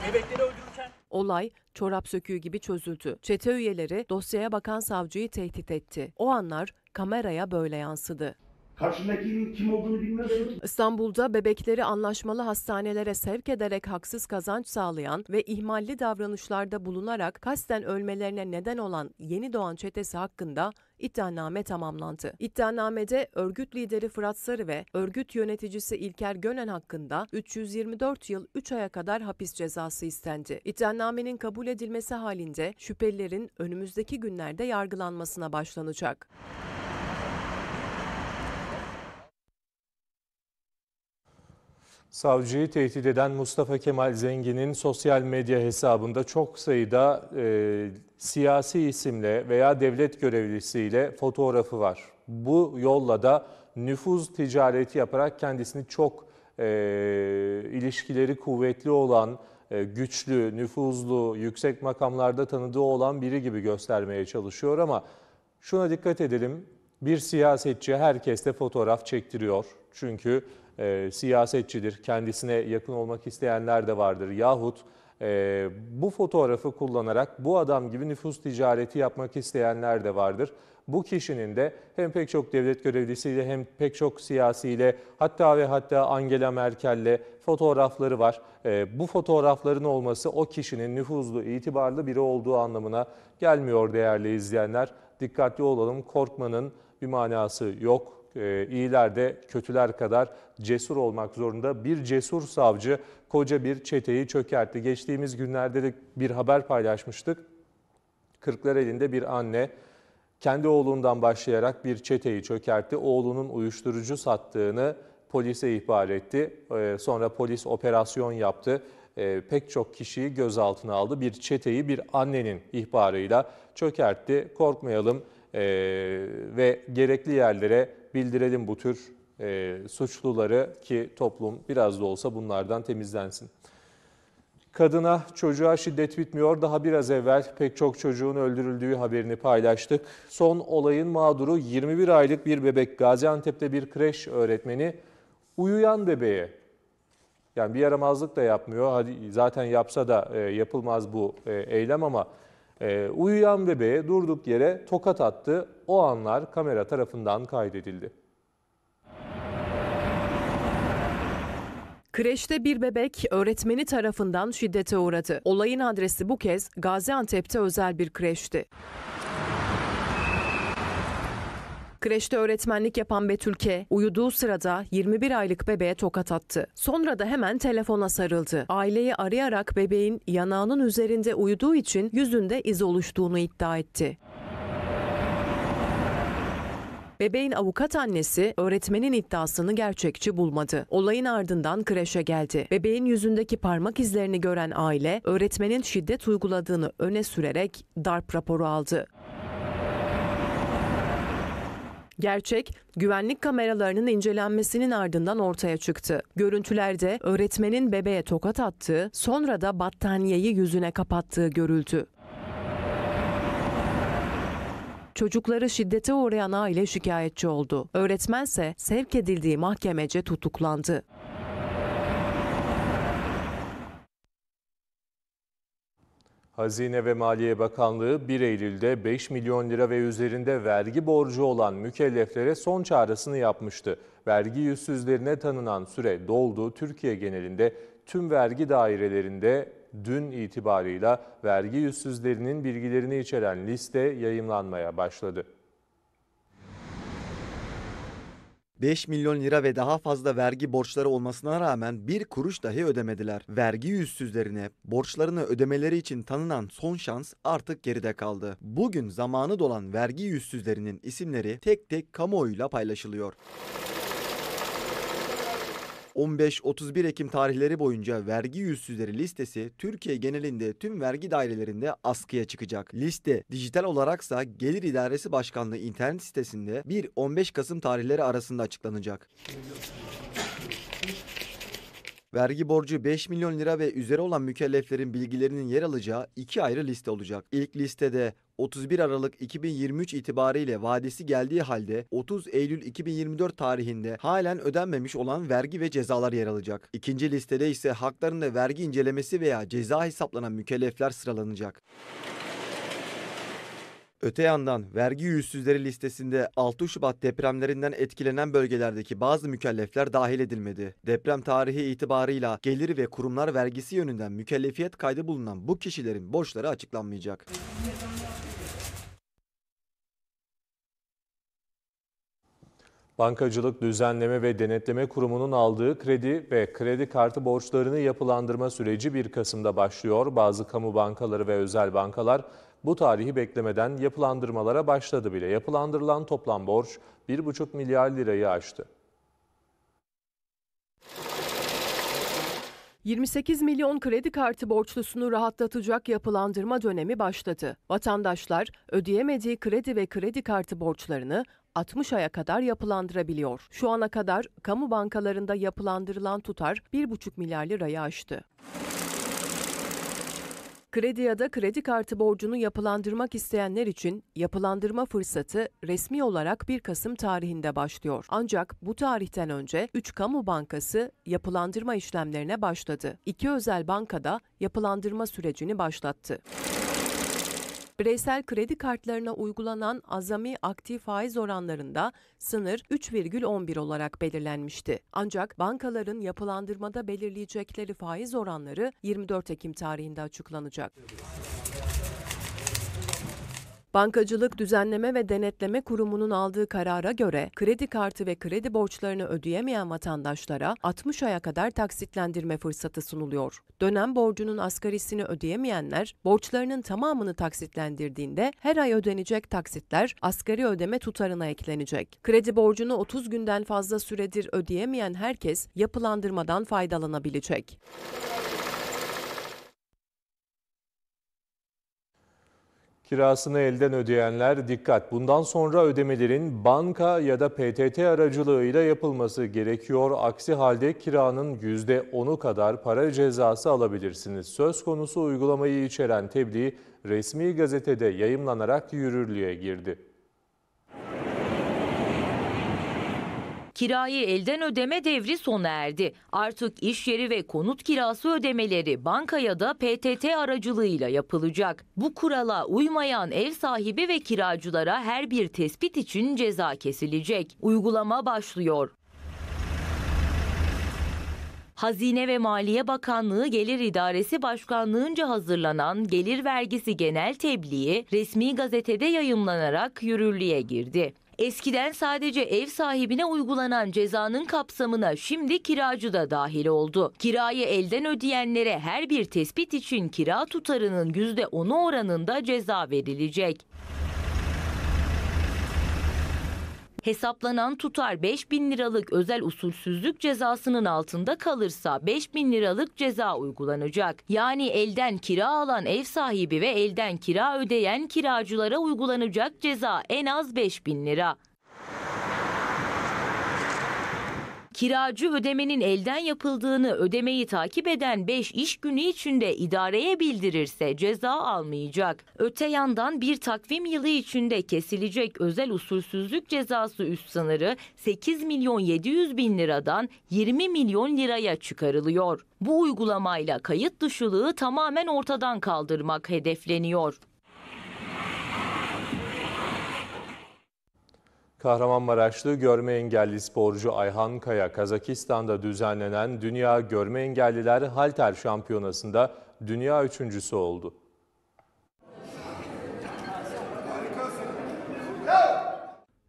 Bebekleri öldürün. Olay çorap söküğü gibi çözüldü. Çete üyeleri dosyaya bakan savcıyı tehdit etti. O anlar kameraya böyle yansıdı. Karşındakinin kim olduğunu bilmiyorsun. İstanbul'da bebekleri anlaşmalı hastanelere sevk ederek haksız kazanç sağlayan ve ihmalli davranışlarda bulunarak kasten ölmelerine neden olan yeni doğan çetesi hakkında iddianame tamamlandı. İddianamede örgüt lideri Fırat Sarı ve örgüt yöneticisi İlker Gönen hakkında 324 yıl 3 aya kadar hapis cezası istendi. İddianamenin kabul edilmesi halinde şüphelilerin önümüzdeki günlerde yargılanmasına başlanacak. Savcıyı tehdit eden Mustafa Kemal Zengin'in sosyal medya hesabında çok sayıda e, siyasi isimle veya devlet görevlisiyle fotoğrafı var. Bu yolla da nüfuz ticareti yaparak kendisini çok e, ilişkileri kuvvetli olan, e, güçlü, nüfuzlu, yüksek makamlarda tanıdığı olan biri gibi göstermeye çalışıyor ama şuna dikkat edelim. Bir siyasetçi herkeste fotoğraf çektiriyor. Çünkü e, siyasetçidir. Kendisine yakın olmak isteyenler de vardır. Yahut e, bu fotoğrafı kullanarak bu adam gibi nüfus ticareti yapmak isteyenler de vardır. Bu kişinin de hem pek çok devlet görevlisiyle hem pek çok siyasiyle hatta ve hatta Angela Merkel'le fotoğrafları var. E, bu fotoğrafların olması o kişinin nüfuzlu, itibarlı biri olduğu anlamına gelmiyor değerli izleyenler. Dikkatli olalım korkmanın bir manası yok e, iyiler de kötüler kadar cesur olmak zorunda. Bir cesur savcı koca bir çeteyi çökertti. Geçtiğimiz günlerde de bir haber paylaşmıştık. Kırklar elinde bir anne kendi oğlundan başlayarak bir çeteyi çökertti. Oğlunun uyuşturucu sattığını polise ihbar etti. Ee, sonra polis operasyon yaptı. Ee, pek çok kişiyi gözaltına aldı. Bir çeteyi bir annenin ihbarıyla çökertti. Korkmayalım ve gerekli yerlere bildirelim bu tür e, suçluları ki toplum biraz da olsa bunlardan temizlensin. Kadına, çocuğa şiddet bitmiyor. Daha biraz evvel pek çok çocuğun öldürüldüğü haberini paylaştık. Son olayın mağduru 21 aylık bir bebek Gaziantep'te bir kreş öğretmeni uyuyan bebeğe yani bir yaramazlık da yapmıyor. Hadi zaten yapsa da e, yapılmaz bu e, eylem ama e, uyuyan bebeğe durduk yere tokat attı. O anlar kamera tarafından kaydedildi. Kreşte bir bebek öğretmeni tarafından şiddete uğradı. Olayın adresi bu kez Gaziantep'te özel bir kreşti. Kreşte öğretmenlik yapan Betülke uyuduğu sırada 21 aylık bebeğe tokat attı. Sonra da hemen telefona sarıldı. Aileyi arayarak bebeğin yanağının üzerinde uyuduğu için yüzünde iz oluştuğunu iddia etti. Bebeğin avukat annesi öğretmenin iddiasını gerçekçi bulmadı. Olayın ardından kreşe geldi. Bebeğin yüzündeki parmak izlerini gören aile öğretmenin şiddet uyguladığını öne sürerek darp raporu aldı. Gerçek güvenlik kameralarının incelenmesinin ardından ortaya çıktı. Görüntülerde öğretmenin bebeğe tokat attığı, sonra da battaniyeyi yüzüne kapattığı görüldü. Çocukları şiddete uğrayan aile şikayetçi oldu. Öğretmense sevk edildiği mahkemece tutuklandı. Hazine ve Maliye Bakanlığı 1 Eylül'de 5 milyon lira ve üzerinde vergi borcu olan mükelleflere son çağrısını yapmıştı. Vergi yüzsüzlerine tanınan süre doldu. Türkiye genelinde tüm vergi dairelerinde dün itibarıyla vergi yüzsüzlerinin bilgilerini içeren liste yayımlanmaya başladı. 5 milyon lira ve daha fazla vergi borçları olmasına rağmen bir kuruş dahi ödemediler. Vergi yüzsüzlerine borçlarını ödemeleri için tanınan son şans artık geride kaldı. Bugün zamanı dolan vergi yüzsüzlerinin isimleri tek tek kamuoyuyla paylaşılıyor. 15-31 Ekim tarihleri boyunca vergi yüzsüzleri listesi Türkiye genelinde tüm vergi dairelerinde askıya çıkacak. Liste dijital olaraksa Gelir İdaresi Başkanlığı internet sitesinde 1-15 Kasım tarihleri arasında açıklanacak. Vergi borcu 5 milyon lira ve üzeri olan mükelleflerin bilgilerinin yer alacağı iki ayrı liste olacak. İlk listede 31 Aralık 2023 itibariyle vadesi geldiği halde 30 Eylül 2024 tarihinde halen ödenmemiş olan vergi ve cezalar yer alacak. İkinci listede ise haklarında vergi incelemesi veya ceza hesaplanan mükellefler sıralanacak. Öte yandan vergi yüzsüzleri listesinde 6 Şubat depremlerinden etkilenen bölgelerdeki bazı mükellefler dahil edilmedi. Deprem tarihi itibarıyla gelir ve kurumlar vergisi yönünden mükellefiyet kaydı bulunan bu kişilerin borçları açıklanmayacak. Bankacılık Düzenleme ve Denetleme Kurumu'nun aldığı kredi ve kredi kartı borçlarını yapılandırma süreci 1 Kasım'da başlıyor. Bazı kamu bankaları ve özel bankalar bu tarihi beklemeden yapılandırmalara başladı bile. Yapılandırılan toplam borç 1,5 milyar lirayı aştı. 28 milyon kredi kartı borçlusunu rahatlatacak yapılandırma dönemi başladı. Vatandaşlar ödeyemediği kredi ve kredi kartı borçlarını 60 aya kadar yapılandırabiliyor. Şu ana kadar kamu bankalarında yapılandırılan tutar 1,5 milyar lirayı aştı. Kredi ya da kredi kartı borcunu yapılandırmak isteyenler için yapılandırma fırsatı resmi olarak 1 Kasım tarihinde başlıyor. Ancak bu tarihten önce 3 kamu bankası yapılandırma işlemlerine başladı. İki özel bankada yapılandırma sürecini başlattı. Bireysel kredi kartlarına uygulanan azami aktif faiz oranlarında sınır 3,11 olarak belirlenmişti. Ancak bankaların yapılandırmada belirleyecekleri faiz oranları 24 Ekim tarihinde açıklanacak. Bankacılık Düzenleme ve Denetleme Kurumu'nun aldığı karara göre kredi kartı ve kredi borçlarını ödeyemeyen vatandaşlara 60 aya kadar taksitlendirme fırsatı sunuluyor. Dönem borcunun asgarisini ödeyemeyenler borçlarının tamamını taksitlendirdiğinde her ay ödenecek taksitler asgari ödeme tutarına eklenecek. Kredi borcunu 30 günden fazla süredir ödeyemeyen herkes yapılandırmadan faydalanabilecek. Kirasını elden ödeyenler dikkat. Bundan sonra ödemelerin banka ya da PTT aracılığıyla yapılması gerekiyor. Aksi halde kiranın %10'u kadar para cezası alabilirsiniz. Söz konusu uygulamayı içeren tebliğ resmi gazetede yayımlanarak yürürlüğe girdi. Kirayı elden ödeme devri sona erdi. Artık iş yeri ve konut kirası ödemeleri banka ya da PTT aracılığıyla yapılacak. Bu kurala uymayan ev sahibi ve kiracılara her bir tespit için ceza kesilecek. Uygulama başlıyor. Hazine ve Maliye Bakanlığı Gelir İdaresi Başkanlığı'nca hazırlanan Gelir Vergisi Genel Tebliği resmi gazetede yayımlanarak yürürlüğe girdi. Eskiden sadece ev sahibine uygulanan cezanın kapsamına şimdi kiracı da dahil oldu. Kirayı elden ödeyenlere her bir tespit için kira tutarının %10'u oranında ceza verilecek. Hesaplanan tutar 5 bin liralık özel usulsüzlük cezasının altında kalırsa 5 bin liralık ceza uygulanacak. Yani elden kira alan ev sahibi ve elden kira ödeyen kiracılara uygulanacak ceza en az 5 bin lira. kiracı ödemenin elden yapıldığını ödemeyi takip eden 5 iş günü içinde idareye bildirirse ceza almayacak. Öte yandan bir takvim yılı içinde kesilecek özel usulsüzlük cezası üst sınırı 8 milyon 700 bin liradan 20 milyon liraya çıkarılıyor. Bu uygulamayla kayıt dışılığı tamamen ortadan kaldırmak hedefleniyor. Kahramanmaraşlı görme engelli sporcu Ayhan Kaya, Kazakistan'da düzenlenen Dünya Görme Engelliler Halter Şampiyonası'nda dünya üçüncüsü oldu.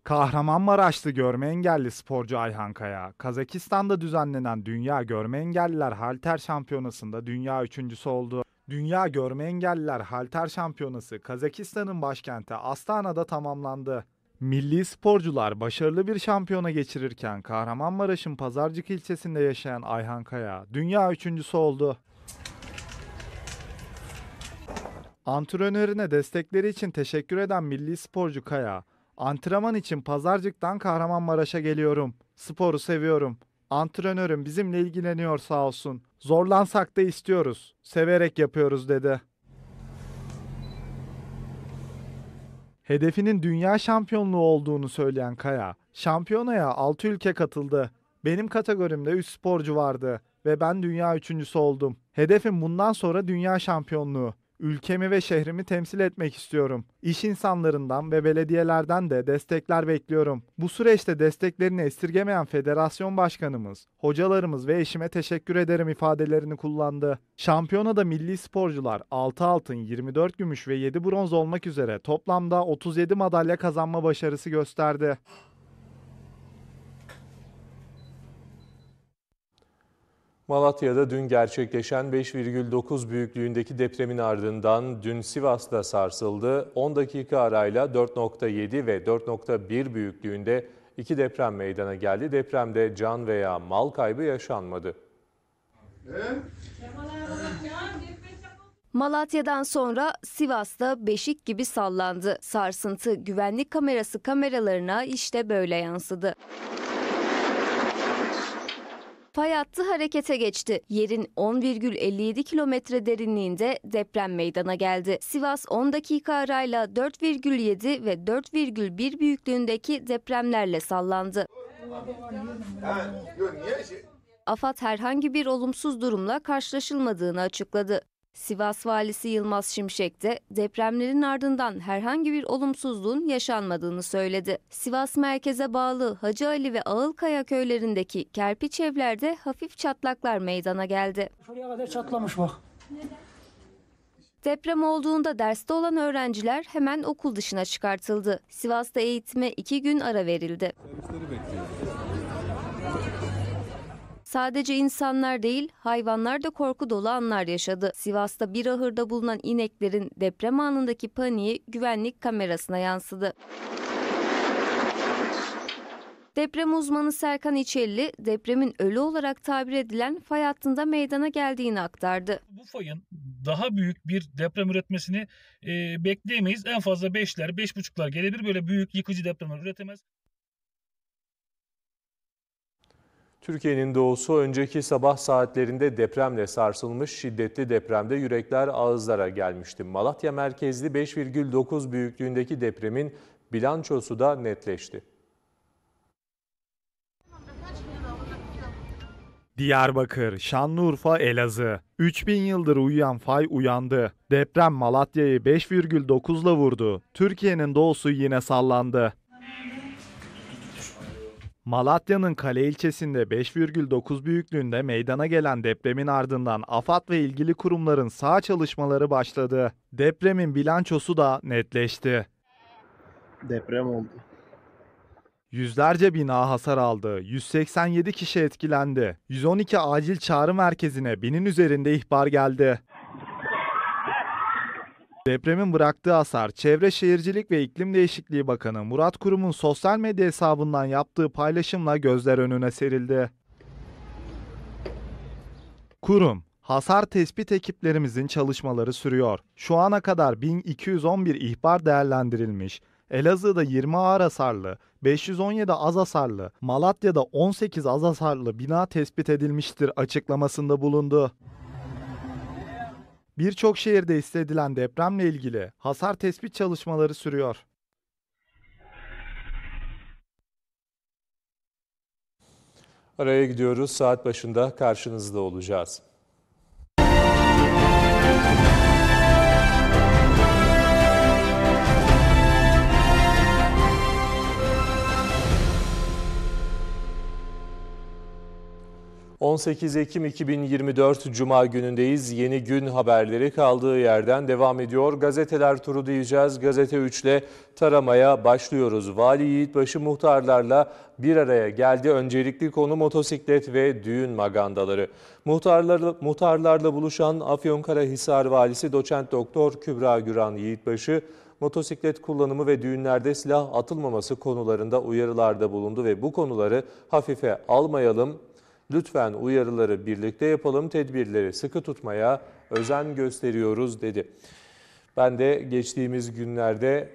Kahramanmaraşlı görme engelli sporcu Ayhan Kaya, Kazakistan'da düzenlenen Dünya Görme Engelliler Halter Şampiyonası'nda dünya üçüncüsü oldu. Dünya Görme Engelliler Halter Şampiyonası Kazakistan'ın başkenti Astana'da tamamlandı. Milli sporcular başarılı bir şampiyona geçirirken Kahramanmaraş'ın Pazarcık ilçesinde yaşayan Ayhan Kaya dünya üçüncüsü oldu. Antrenörüne destekleri için teşekkür eden milli sporcu Kaya, antrenman için Pazarcık'tan Kahramanmaraş'a geliyorum. Sporu seviyorum. Antrenörüm bizimle ilgileniyor sağ olsun. Zorlansak da istiyoruz. Severek yapıyoruz dedi. Hedefinin dünya şampiyonluğu olduğunu söyleyen Kaya, şampiyonaya 6 ülke katıldı. Benim kategorimde 3 sporcu vardı ve ben dünya üçüncüsü oldum. Hedefim bundan sonra dünya şampiyonluğu ülkemi ve şehrimi temsil etmek istiyorum. İş insanlarından ve belediyelerden de destekler bekliyorum. Bu süreçte desteklerini esirgemeyen federasyon başkanımız, hocalarımız ve eşime teşekkür ederim ifadelerini kullandı. Şampiyonada milli sporcular 6 altın, 24 gümüş ve 7 bronz olmak üzere toplamda 37 madalya kazanma başarısı gösterdi. Malatya'da dün gerçekleşen 5,9 büyüklüğündeki depremin ardından dün Sivas'ta sarsıldı. 10 dakika arayla 4.7 ve 4.1 büyüklüğünde iki deprem meydana geldi. Depremde can veya mal kaybı yaşanmadı. Malatya'dan sonra Sivas'ta beşik gibi sallandı. Sarsıntı güvenlik kamerası kameralarına işte böyle yansıdı pay hattı harekete geçti. Yerin 10,57 kilometre derinliğinde deprem meydana geldi. Sivas 10 dakika arayla 4,7 ve 4,1 büyüklüğündeki depremlerle sallandı. Şey? Afat herhangi bir olumsuz durumla karşılaşılmadığını açıkladı. Sivas Valisi Yılmaz Şimşek de depremlerin ardından herhangi bir olumsuzluğun yaşanmadığını söyledi. Sivas merkeze bağlı Hacı Ali ve Ağılkaya köylerindeki kerpiç evlerde hafif çatlaklar meydana geldi. Şuraya kadar çatlamış bak. Deprem olduğunda derste olan öğrenciler hemen okul dışına çıkartıldı. Sivas'ta eğitime iki gün ara verildi. Servisleri bekliyoruz. Sadece insanlar değil hayvanlar da korku dolu anlar yaşadı. Sivas'ta bir ahırda bulunan ineklerin deprem anındaki paniği güvenlik kamerasına yansıdı. Deprem uzmanı Serkan İçelli, depremin ölü olarak tabir edilen fay hattında meydana geldiğini aktardı. Bu fayın daha büyük bir deprem üretmesini e, bekleyemeyiz. En fazla 5'ler, 5,5'lar gelebilir. Böyle büyük yıkıcı depremler üretemez. Türkiye'nin doğusu önceki sabah saatlerinde depremle sarsılmış şiddetli depremde yürekler ağızlara gelmişti. Malatya merkezli 5,9 büyüklüğündeki depremin bilançosu da netleşti. Diyarbakır, Şanlıurfa, Elazığ. 3000 yıldır uyuyan fay uyandı. Deprem Malatya'yı 5,9'la vurdu. Türkiye'nin doğusu yine sallandı. Malatya'nın Kale ilçesinde 5,9 büyüklüğünde meydana gelen depremin ardından AFAD ve ilgili kurumların sağ çalışmaları başladı. Depremin bilançosu da netleşti. Deprem oldu. Yüzlerce bina hasar aldı, 187 kişi etkilendi. 112 acil çağrı merkezine binin üzerinde ihbar geldi. Depremin bıraktığı hasar, Çevre Şehircilik ve İklim Değişikliği Bakanı Murat Kurum'un sosyal medya hesabından yaptığı paylaşımla gözler önüne serildi. Kurum, hasar tespit ekiplerimizin çalışmaları sürüyor. Şu ana kadar 1211 ihbar değerlendirilmiş, Elazığ'da 20 ağır hasarlı, 517 az hasarlı, Malatya'da 18 az hasarlı bina tespit edilmiştir açıklamasında bulundu. Birçok şehirde hissedilen depremle ilgili hasar tespit çalışmaları sürüyor. Araya gidiyoruz. Saat başında karşınızda olacağız. 18 Ekim 2024 Cuma günündeyiz. Yeni gün haberleri kaldığı yerden devam ediyor. Gazeteler turu diyeceğiz. Gazete 3 ile taramaya başlıyoruz. Vali Yiğitbaşı muhtarlarla bir araya geldi. Öncelikli konu motosiklet ve düğün magandaları. Muhtarlarla, muhtarlarla buluşan Afyonkarahisar Valisi Doçent Doktor Kübra Güran Yiğitbaşı, motosiklet kullanımı ve düğünlerde silah atılmaması konularında uyarılarda bulundu ve bu konuları hafife almayalım, Lütfen uyarıları birlikte yapalım, tedbirleri sıkı tutmaya özen gösteriyoruz dedi. Ben de geçtiğimiz günlerde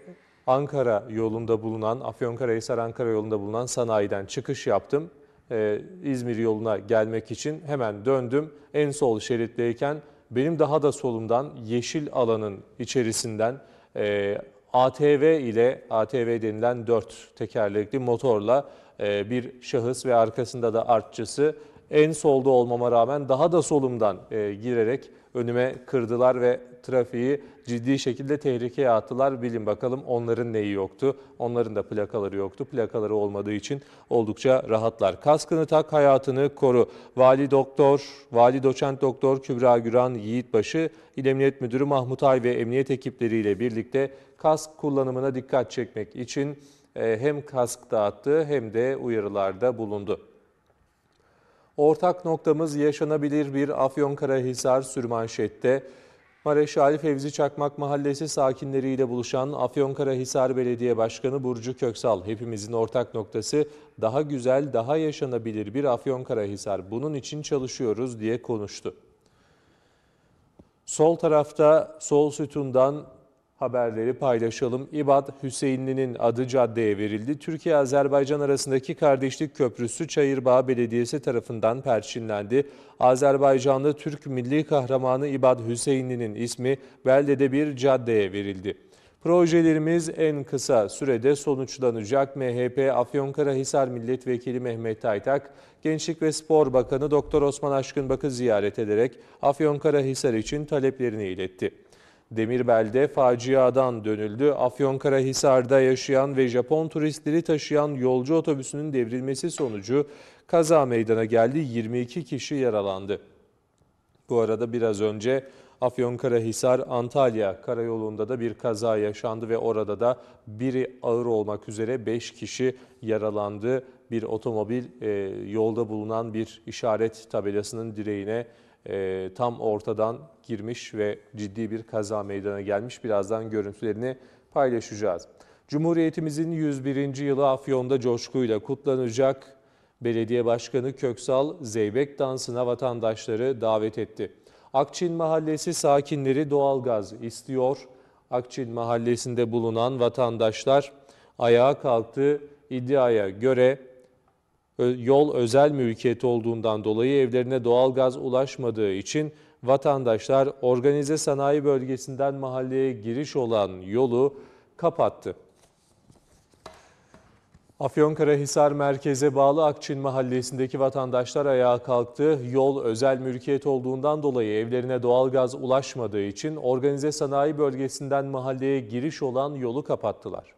Ankara yolunda bulunan, Afyonkarahisar Ankara yolunda bulunan sanayiden çıkış yaptım. Ee, İzmir yoluna gelmek için hemen döndüm. En sol şeritteyken benim daha da solumdan yeşil alanın içerisinden e, ee, ATV ile ATV denilen dört tekerlekli motorla e, bir şahıs ve arkasında da artçısı en solda olmama rağmen daha da solumdan e, girerek önüme kırdılar ve trafiği ciddi şekilde tehlikeye attılar. Bilin bakalım onların neyi yoktu? Onların da plakaları yoktu. Plakaları olmadığı için oldukça rahatlar. Kaskını tak, hayatını koru. Vali Doktor, Vali Doçent Doktor Kübra Güran Yiğitbaşı, İl Emniyet Müdürü Mahmut Ay ve emniyet ekipleriyle birlikte kask kullanımına dikkat çekmek için e, hem kask dağıttı hem de uyarılarda bulundu. Ortak noktamız yaşanabilir bir Afyonkarahisar sürmanşette Mareşal Fevzi Çakmak Mahallesi sakinleriyle buluşan Afyonkarahisar Belediye Başkanı Burcu Köksal, hepimizin ortak noktası daha güzel, daha yaşanabilir bir Afyonkarahisar. Bunun için çalışıyoruz diye konuştu. Sol tarafta sol sütundan Haberleri paylaşalım. İBAD Hüseyinli'nin adı caddeye verildi. Türkiye-Azerbaycan arasındaki Kardeşlik Köprüsü Çayırbağ Belediyesi tarafından perçinlendi. Azerbaycanlı Türk milli kahramanı İBAD Hüseyinli'nin ismi beldede bir caddeye verildi. Projelerimiz en kısa sürede sonuçlanacak. MHP Afyonkarahisar Milletvekili Mehmet Aytak, Gençlik ve Spor Bakanı Doktor Osman Aşkın ziyaret ederek Afyonkarahisar için taleplerini iletti. Demirbel'de faciadan dönüldü. Afyonkarahisar'da yaşayan ve Japon turistleri taşıyan yolcu otobüsünün devrilmesi sonucu kaza meydana geldi. 22 kişi yaralandı. Bu arada biraz önce Afyonkarahisar Antalya karayolunda da bir kaza yaşandı ve orada da biri ağır olmak üzere 5 kişi yaralandı. Bir otomobil e, yolda bulunan bir işaret tabelasının direğine e, tam ortadan girmiş ve ciddi bir kaza meydana gelmiş. Birazdan görüntülerini paylaşacağız. Cumhuriyetimizin 101. yılı Afyon'da coşkuyla kutlanacak. Belediye Başkanı Köksal Zeybek dansına vatandaşları davet etti. Akçin Mahallesi sakinleri doğalgaz istiyor. Akçin Mahallesi'nde bulunan vatandaşlar ayağa kalktı. İddiaya göre yol özel mülkiyet olduğundan dolayı evlerine doğalgaz ulaşmadığı için vatandaşlar organize sanayi bölgesinden mahalleye giriş olan yolu kapattı. Afyonkarahisar merkeze bağlı Akçin mahallesindeki vatandaşlar ayağa kalktı. Yol özel mülkiyet olduğundan dolayı evlerine doğalgaz ulaşmadığı için organize sanayi bölgesinden mahalleye giriş olan yolu kapattılar.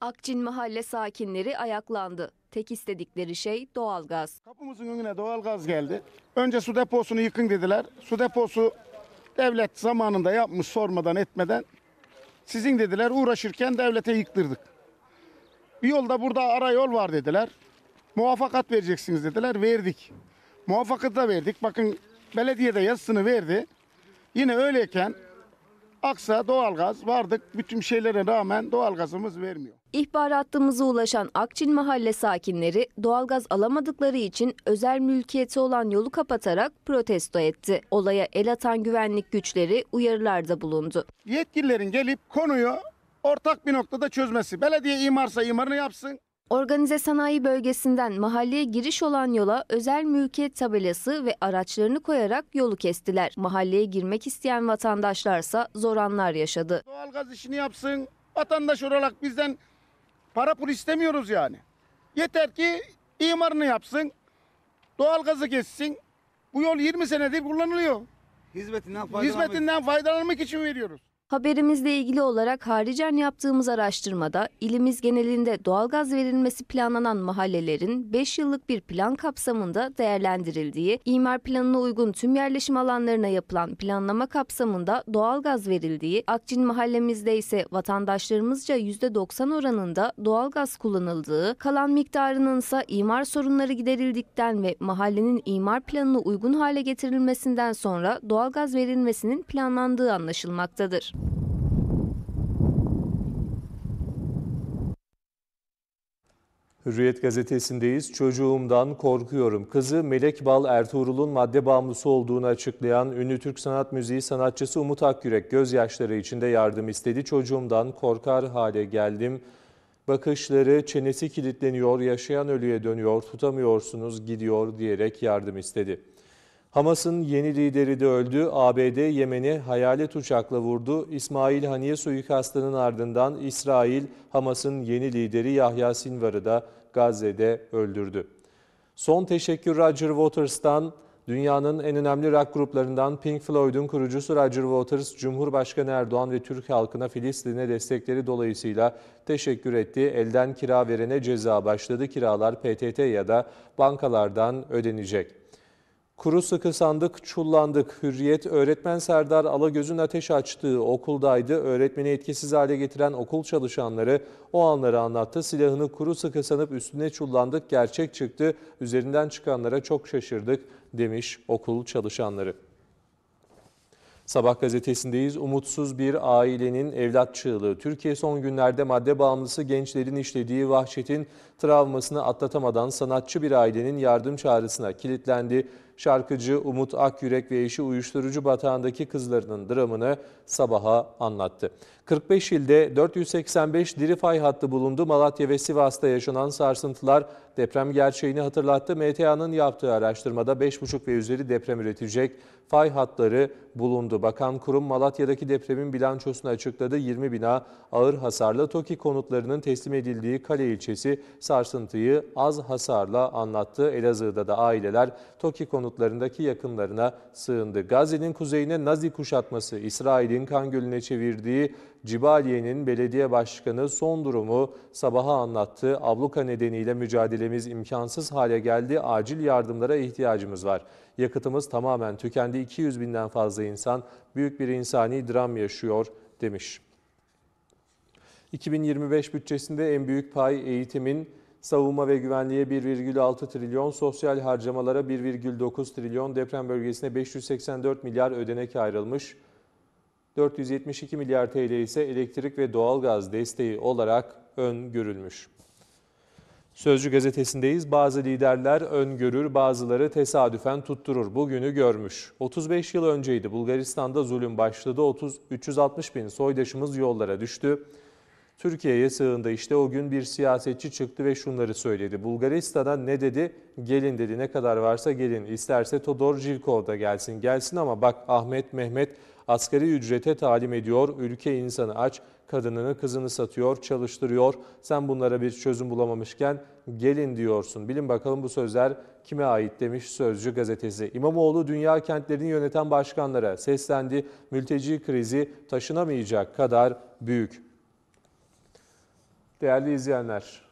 Akçin mahalle sakinleri ayaklandı. Tek istedikleri şey doğalgaz. Kapımızın önüne doğalgaz geldi. Önce su deposunu yıkın dediler. Su deposu devlet zamanında yapmış sormadan etmeden sizin dediler uğraşırken devlete yıktırdık. Bir yolda burada ara yol var dediler. Muvaffakat vereceksiniz dediler. Verdik. Muvaffakatı da verdik. Bakın belediyede yazısını verdi. Yine öyleyken Aksa doğalgaz vardık. Bütün şeylere rağmen doğalgazımız vermiyor. İhbar hattımıza ulaşan Akçin mahalle sakinleri doğalgaz alamadıkları için özel mülkiyeti olan yolu kapatarak protesto etti. Olaya el atan güvenlik güçleri uyarılarda bulundu. Yetkililerin gelip konuyu ortak bir noktada çözmesi. Belediye imarsa imarını yapsın. Organize sanayi bölgesinden mahalleye giriş olan yola özel mülkiyet tabelası ve araçlarını koyarak yolu kestiler. Mahalleye girmek isteyen vatandaşlarsa zor anlar yaşadı. Doğalgaz işini yapsın, vatandaş olarak bizden para pul istemiyoruz yani. Yeter ki imarını yapsın, doğalgazı kessin. Bu yol 20 senedir kullanılıyor. Hizmetinden faydalanmak, Hizmetinden faydalanmak için veriyoruz. Haberimizle ilgili olarak haricen yaptığımız araştırmada ilimiz genelinde doğalgaz verilmesi planlanan mahallelerin 5 yıllık bir plan kapsamında değerlendirildiği, imar planına uygun tüm yerleşim alanlarına yapılan planlama kapsamında doğalgaz verildiği, Akçin mahallemizde ise vatandaşlarımızca %90 oranında doğalgaz kullanıldığı, kalan miktarının ise imar sorunları giderildikten ve mahallenin imar planına uygun hale getirilmesinden sonra doğalgaz verilmesinin planlandığı anlaşılmaktadır. Hürriyet gazetesindeyiz. Çocuğumdan korkuyorum. Kızı Melek Bal Ertuğrul'un madde bağımlısı olduğunu açıklayan ünlü Türk sanat müziği sanatçısı Umut Akyürek gözyaşları içinde yardım istedi. Çocuğumdan korkar hale geldim. Bakışları çenesi kilitleniyor, yaşayan ölüye dönüyor, tutamıyorsunuz gidiyor diyerek yardım istedi. Hamas'ın yeni lideri de öldü. ABD Yemen'i hayalet uçakla vurdu. İsmail Haniye suikastının ardından İsrail, Hamas'ın yeni lideri Yahya Sinvar'ı da Gazze'de öldürdü. Son teşekkür Roger Waters'tan Dünyanın en önemli rock gruplarından Pink Floyd'un kurucusu Roger Waters, Cumhurbaşkanı Erdoğan ve Türk halkına Filistin'e destekleri dolayısıyla teşekkür etti. Elden kira verene ceza başladı. Kiralar PTT ya da bankalardan ödenecek. Kuru sıkı sandık, çullandık. Hürriyet, öğretmen Serdar Alagöz'ün ateş açtığı okuldaydı. Öğretmeni etkisiz hale getiren okul çalışanları o anları anlattı. Silahını kuru sıkı sanıp üstüne çullandık, gerçek çıktı. Üzerinden çıkanlara çok şaşırdık demiş okul çalışanları. Sabah gazetesindeyiz. Umutsuz bir ailenin evlat çığlığı. Türkiye son günlerde madde bağımlısı gençlerin işlediği vahşetin travmasını atlatamadan sanatçı bir ailenin yardım çağrısına kilitlendi. Şarkıcı Umut Akyürek ve eşi uyuşturucu batağındaki kızlarının dramını sabaha anlattı. 45 ilde 485 diri fay hattı bulundu. Malatya ve Sivas'ta yaşanan sarsıntılar deprem gerçeğini hatırlattı. MTA'nın yaptığı araştırmada 5,5 ve üzeri deprem üretecek fay hatları bulundu. Bakan kurum Malatya'daki depremin bilançosunu açıkladı. 20 bina ağır hasarlı TOKİ konutlarının teslim edildiği Kale ilçesi sarsıntıyı az hasarla anlattı. Elazığ'da da aileler TOKİ konutlarındaki yakınlarına sığındı. Gazze'nin kuzeyine Nazi kuşatması İsrail'in kan gölüne çevirdiği Cibaliye'nin belediye başkanı son durumu sabaha anlattı. Abluka nedeniyle mücadelemiz imkansız hale geldi. Acil yardımlara ihtiyacımız var. Yakıtımız tamamen tükendi. 200 binden fazla insan büyük bir insani dram yaşıyor demiş. 2025 bütçesinde en büyük pay eğitimin, savunma ve güvenliğe 1,6 trilyon, sosyal harcamalara 1,9 trilyon, deprem bölgesine 584 milyar ödenek ayrılmış. 472 milyar TL ise elektrik ve doğalgaz desteği olarak öngörülmüş. Sözcü gazetesindeyiz. Bazı liderler öngörür, bazıları tesadüfen tutturur. Bugünü görmüş. 35 yıl önceydi Bulgaristan'da zulüm başladı. 30, 360 bin soydaşımız yollara düştü. Türkiye'ye sığındı. İşte o gün bir siyasetçi çıktı ve şunları söyledi. Bulgaristan'a ne dedi? Gelin dedi ne kadar varsa gelin. İsterse Todor Jilkov da gelsin gelsin ama bak Ahmet Mehmet asgari ücrete talim ediyor. Ülke insanı aç, kadınını kızını satıyor, çalıştırıyor. Sen bunlara bir çözüm bulamamışken gelin diyorsun. Bilin bakalım bu sözler kime ait demiş Sözcü gazetesi. İmamoğlu dünya kentlerini yöneten başkanlara seslendi. Mülteci krizi taşınamayacak kadar büyük. Değerli izleyenler,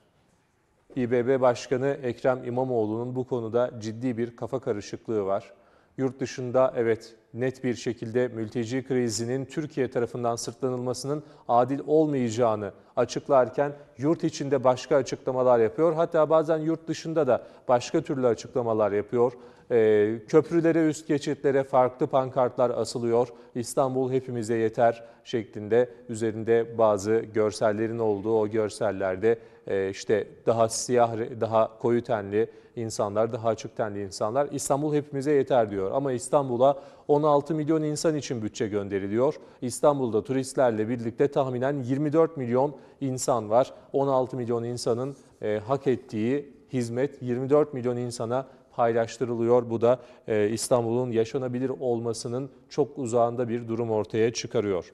İBB Başkanı Ekrem İmamoğlu'nun bu konuda ciddi bir kafa karışıklığı var. Yurt dışında evet net bir şekilde mülteci krizinin Türkiye tarafından sırtlanılmasının adil olmayacağını açıklarken yurt içinde başka açıklamalar yapıyor. Hatta bazen yurt dışında da başka türlü açıklamalar yapıyor. Ee, köprülere, üst geçitlere farklı pankartlar asılıyor. İstanbul hepimize yeter şeklinde üzerinde bazı görsellerin olduğu o görsellerde e, işte daha siyah, daha koyu tenli insanlar, daha açık tenli insanlar İstanbul hepimize yeter diyor. Ama İstanbul'a 16 milyon insan için bütçe gönderiliyor. İstanbul'da turistlerle birlikte tahminen 24 milyon insan var. 16 milyon insanın e, hak ettiği hizmet 24 milyon insana paylaştırılıyor. Bu da e, İstanbul'un yaşanabilir olmasının çok uzağında bir durum ortaya çıkarıyor.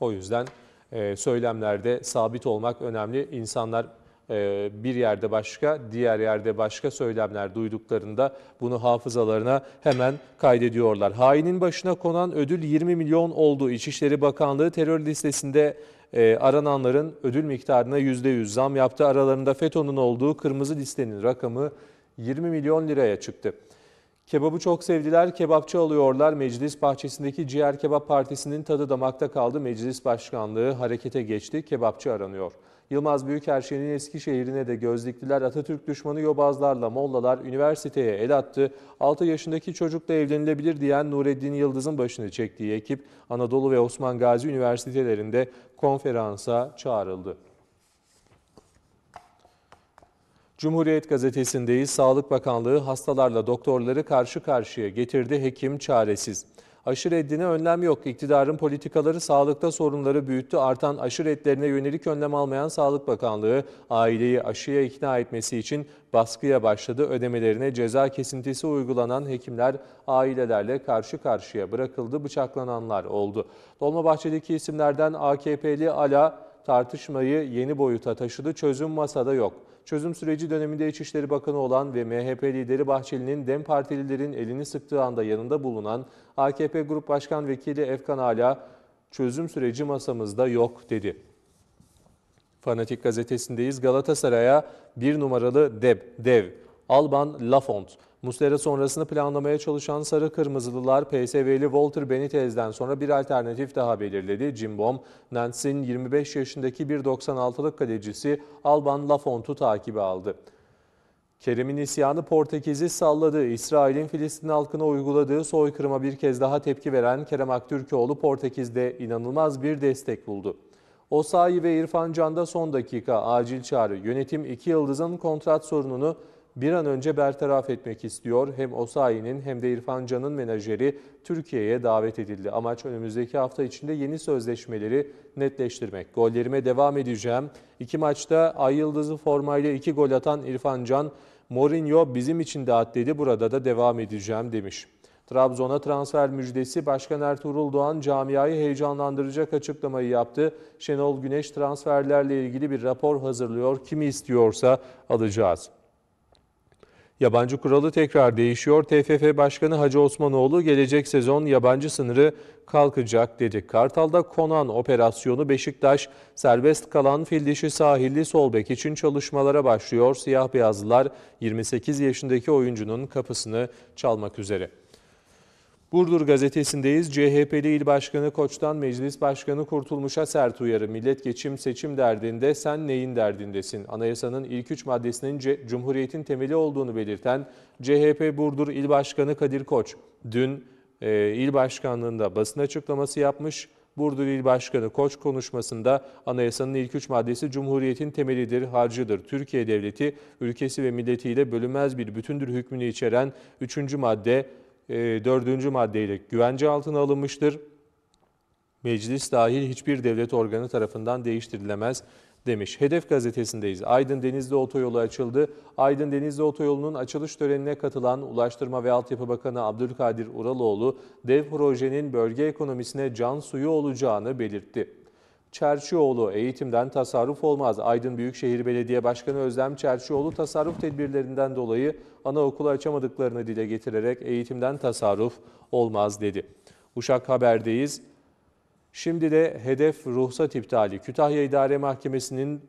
O yüzden e, söylemlerde sabit olmak önemli. İnsanlar e, bir yerde başka, diğer yerde başka söylemler duyduklarında bunu hafızalarına hemen kaydediyorlar. Hainin başına konan ödül 20 milyon oldu. İçişleri Bakanlığı terör listesinde e, arananların ödül miktarına %100 zam yaptı. Aralarında FETÖ'nün olduğu kırmızı listenin rakamı 20 milyon liraya çıktı. Kebabı çok sevdiler, kebapçı alıyorlar. Meclis bahçesindeki ciğer kebap partisinin tadı damakta kaldı. Meclis başkanlığı harekete geçti, kebapçı aranıyor. Yılmaz Büyükerşen'in Eskişehir'ine de göz diktiler. Atatürk düşmanı yobazlarla mollalar üniversiteye el attı. 6 yaşındaki çocukla evlenilebilir diyen Nureddin Yıldız'ın başını çektiği ekip Anadolu ve Osman Gazi Üniversitelerinde konferansa çağrıldı. Cumhuriyet gazetesindeyiz. Sağlık Bakanlığı hastalarla doktorları karşı karşıya getirdi. Hekim çaresiz. Aşı reddine önlem yok. İktidarın politikaları sağlıkta sorunları büyüttü. Artan aşır etlerine yönelik önlem almayan Sağlık Bakanlığı aileyi aşıya ikna etmesi için baskıya başladı. Ödemelerine ceza kesintisi uygulanan hekimler ailelerle karşı karşıya bırakıldı. Bıçaklananlar oldu. Dolmabahçe'deki isimlerden AKP'li Ala tartışmayı yeni boyuta taşıdı. Çözüm masada yok.'' Çözüm süreci döneminde İçişleri Bakanı olan ve MHP lideri Bahçeli'nin DEM partililerin elini sıktığı anda yanında bulunan AKP Grup Başkan Vekili Efkan Ala, çözüm süreci masamızda yok dedi. Fanatik gazetesindeyiz. Galatasaray'a bir numaralı dev, dev Alban Lafont. Muslera sonrasını planlamaya çalışan Sarı Kırmızılılar PSV'li Walter Benitez'den sonra bir alternatif daha belirledi. Cimbom, Nancy'nin 25 yaşındaki 1.96'lık kalecisi Alban Lafont'u takibi aldı. Kerem'in isyanı Portekiz'i salladı. İsrail'in Filistin halkına uyguladığı soykırıma bir kez daha tepki veren Kerem Aktürkoğlu Portekiz'de inanılmaz bir destek buldu. Osayi ve İrfan Can'da son dakika acil çağrı. Yönetim iki yıldızın kontrat sorununu bir an önce bertaraf etmek istiyor. Hem Osayi'nin hem de İrfan Can'ın menajeri Türkiye'ye davet edildi. Amaç önümüzdeki hafta içinde yeni sözleşmeleri netleştirmek. Gollerime devam edeceğim. İki maçta Ay Yıldız'ı formayla iki gol atan İrfan Can, Mourinho bizim için de dağıt dedi burada da devam edeceğim demiş. Trabzon'a transfer müjdesi Başkan Ertuğrul Doğan camiayı heyecanlandıracak açıklamayı yaptı. Şenol Güneş transferlerle ilgili bir rapor hazırlıyor. Kimi istiyorsa alacağız. Yabancı kuralı tekrar değişiyor. TFF Başkanı Hacı Osmanoğlu gelecek sezon yabancı sınırı kalkacak dedi. Kartal'da konan operasyonu Beşiktaş serbest kalan Fildişi sahilli Solbek için çalışmalara başlıyor. Siyah beyazlılar 28 yaşındaki oyuncunun kapısını çalmak üzere. Burdur gazetesindeyiz. CHP'li il başkanı Koç'tan Meclis Başkanı Kurtulmuş'a sert uyarı. Millet geçim seçim derdinde sen neyin derdindesin? Anayasanın ilk üç maddesinin C Cumhuriyet'in temeli olduğunu belirten CHP Burdur il Başkanı Kadir Koç dün e, il başkanlığında basın açıklaması yapmış. Burdur il Başkanı Koç konuşmasında anayasanın ilk üç maddesi Cumhuriyet'in temelidir, harcıdır. Türkiye Devleti ülkesi ve milletiyle bölünmez bir bütündür hükmünü içeren üçüncü madde e, dördüncü maddeyle güvence altına alınmıştır. Meclis dahil hiçbir devlet organı tarafından değiştirilemez demiş. Hedef gazetesindeyiz. Aydın Denizli Otoyolu açıldı. Aydın Denizli Otoyolu'nun açılış törenine katılan Ulaştırma ve Altyapı Bakanı Abdülkadir Uraloğlu, dev projenin bölge ekonomisine can suyu olacağını belirtti. Çerçioğlu eğitimden tasarruf olmaz. Aydın Büyükşehir Belediye Başkanı Özlem Çerçioğlu tasarruf tedbirlerinden dolayı anaokulu açamadıklarını dile getirerek eğitimden tasarruf olmaz dedi. Uşak Haber'deyiz. Şimdi de hedef ruhsat iptali. Kütahya İdare Mahkemesi'nin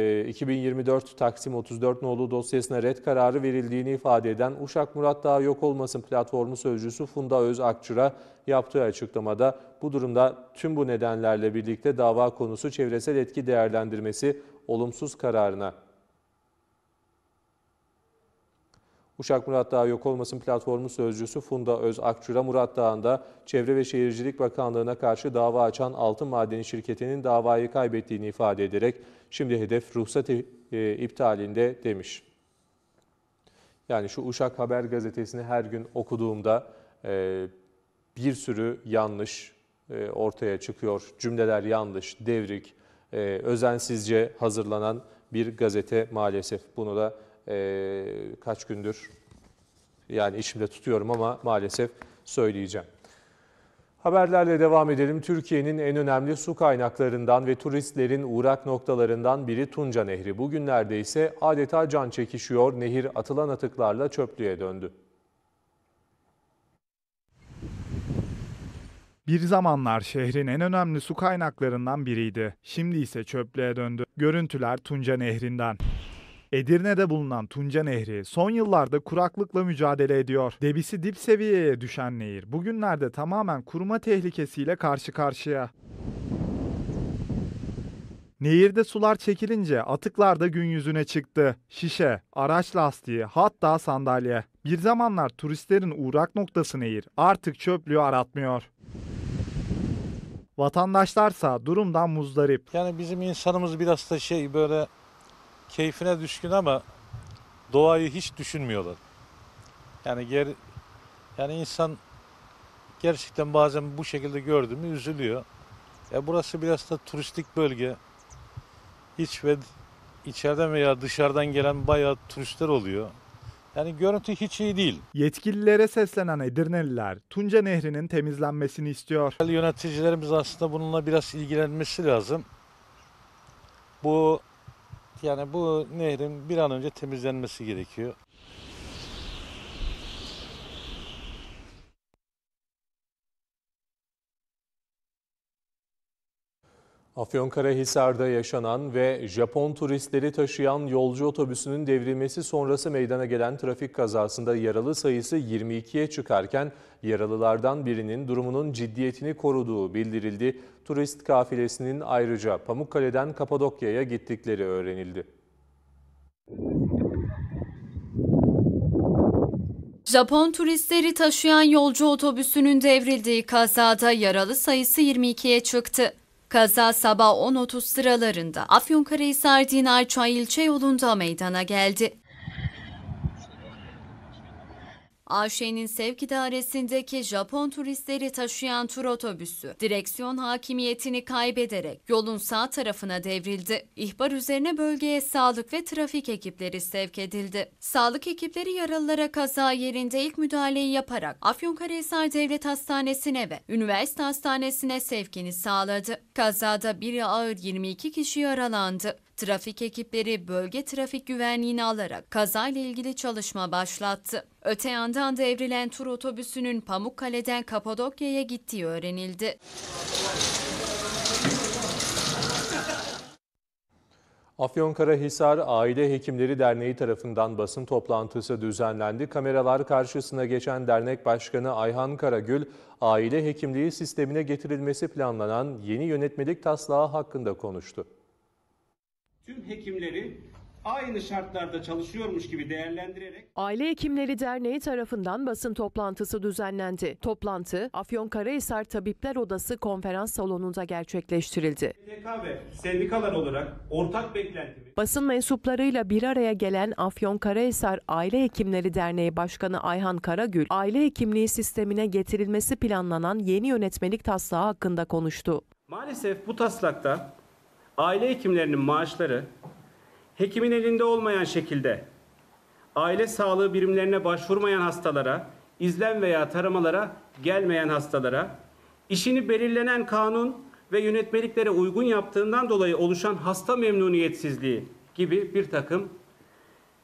2024 ee, Taksim 34 nolu dosyasına red kararı verildiğini ifade eden Uşak Murat Dağ Yok Olmasın platformu sözcüsü Funda Öz Akçur'a yaptığı açıklamada bu durumda tüm bu nedenlerle birlikte dava konusu çevresel etki değerlendirmesi olumsuz kararına Uşak Murat Dağı Yok Olmasın platformu sözcüsü Funda Öz Akçura Murat Dağı'nda Çevre ve Şehircilik Bakanlığı'na karşı dava açan altın madeni şirketinin davayı kaybettiğini ifade ederek şimdi hedef ruhsat e, e, iptalinde demiş. Yani şu Uşak Haber gazetesini her gün okuduğumda e, bir sürü yanlış ortaya çıkıyor. Cümleler yanlış, devrik, özensizce hazırlanan bir gazete maalesef. Bunu da e, kaç gündür yani içimde tutuyorum ama maalesef söyleyeceğim. Haberlerle devam edelim. Türkiye'nin en önemli su kaynaklarından ve turistlerin uğrak noktalarından biri Tunca Nehri. Bugünlerde ise adeta can çekişiyor. Nehir atılan atıklarla çöplüğe döndü. Bir zamanlar şehrin en önemli su kaynaklarından biriydi. Şimdi ise çöplüğe döndü. Görüntüler Tunca Nehri'nden. Edirne'de bulunan Tunca Nehri son yıllarda kuraklıkla mücadele ediyor. Debisi dip seviyeye düşen nehir bugünlerde tamamen kuruma tehlikesiyle karşı karşıya. Nehirde sular çekilince atıklar da gün yüzüne çıktı. Şişe, araç lastiği, hatta sandalye. Bir zamanlar turistlerin uğrak noktası nehir artık çöplüğü aratmıyor. Vatandaşlarsa durumdan muzdarip. Yani bizim insanımız biraz da şey böyle keyfine düşkün ama doğayı hiç düşünmüyorlar. Yani ger yani insan gerçekten bazen bu şekilde gördüğümü üzülüyor. E burası biraz da turistik bölge. İç ve içeriden veya dışarıdan gelen bayağı turistler oluyor. Yani görüntü hiç iyi değil. Yetkililere seslenen Edirneliler Tunca Nehri'nin temizlenmesini istiyor. Yöneticilerimiz aslında bununla biraz ilgilenmesi lazım. Bu yani bu nehrin bir an önce temizlenmesi gerekiyor. Afyonkarahisar'da yaşanan ve Japon turistleri taşıyan yolcu otobüsünün devrilmesi sonrası meydana gelen trafik kazasında yaralı sayısı 22'ye çıkarken yaralılardan birinin durumunun ciddiyetini koruduğu bildirildi. Turist kafilesinin ayrıca Pamukkale'den Kapadokya'ya gittikleri öğrenildi. Japon turistleri taşıyan yolcu otobüsünün devrildiği kazada yaralı sayısı 22'ye çıktı. Kaza sabah 10.30 sıralarında Afyonkarahisar Dinarçay ilçe yolunda meydana geldi. AŞ'nin sevk idaresindeki Japon turistleri taşıyan tur otobüsü direksiyon hakimiyetini kaybederek yolun sağ tarafına devrildi. İhbar üzerine bölgeye sağlık ve trafik ekipleri sevk edildi. Sağlık ekipleri yaralılara kaza yerinde ilk müdahaleyi yaparak Afyonkarahisar Devlet Hastanesi'ne ve Üniversite Hastanesi'ne sevkini sağladı. Kazada biri ağır 22 kişi yaralandı. Trafik ekipleri bölge trafik güvenliğini alarak kazayla ilgili çalışma başlattı. Öte yandan devrilen tur otobüsünün Pamukkale'den Kapadokya'ya gittiği öğrenildi. Afyonkarahisar Aile Hekimleri Derneği tarafından basın toplantısı düzenlendi. Kameralar karşısına geçen dernek başkanı Ayhan Karagül, aile hekimliği sistemine getirilmesi planlanan yeni yönetmelik taslağı hakkında konuştu tüm hekimleri aynı şartlarda çalışıyormuş gibi değerlendirerek Aile Hekimleri Derneği tarafından basın toplantısı düzenlendi. Toplantı Afyonkarahisar Tabipler Odası konferans salonunda gerçekleştirildi. STK ve sendikalar olarak ortak beklentimiz Basın mensuplarıyla bir araya gelen Afyonkarahisar Aile Hekimleri Derneği Başkanı Ayhan Karagül, aile hekimliği sistemine getirilmesi planlanan yeni yönetmelik taslağı hakkında konuştu. Maalesef bu taslakta aile hekimlerinin maaşları hekimin elinde olmayan şekilde aile sağlığı birimlerine başvurmayan hastalara, izlen veya taramalara gelmeyen hastalara, işini belirlenen kanun ve yönetmeliklere uygun yaptığından dolayı oluşan hasta memnuniyetsizliği gibi bir takım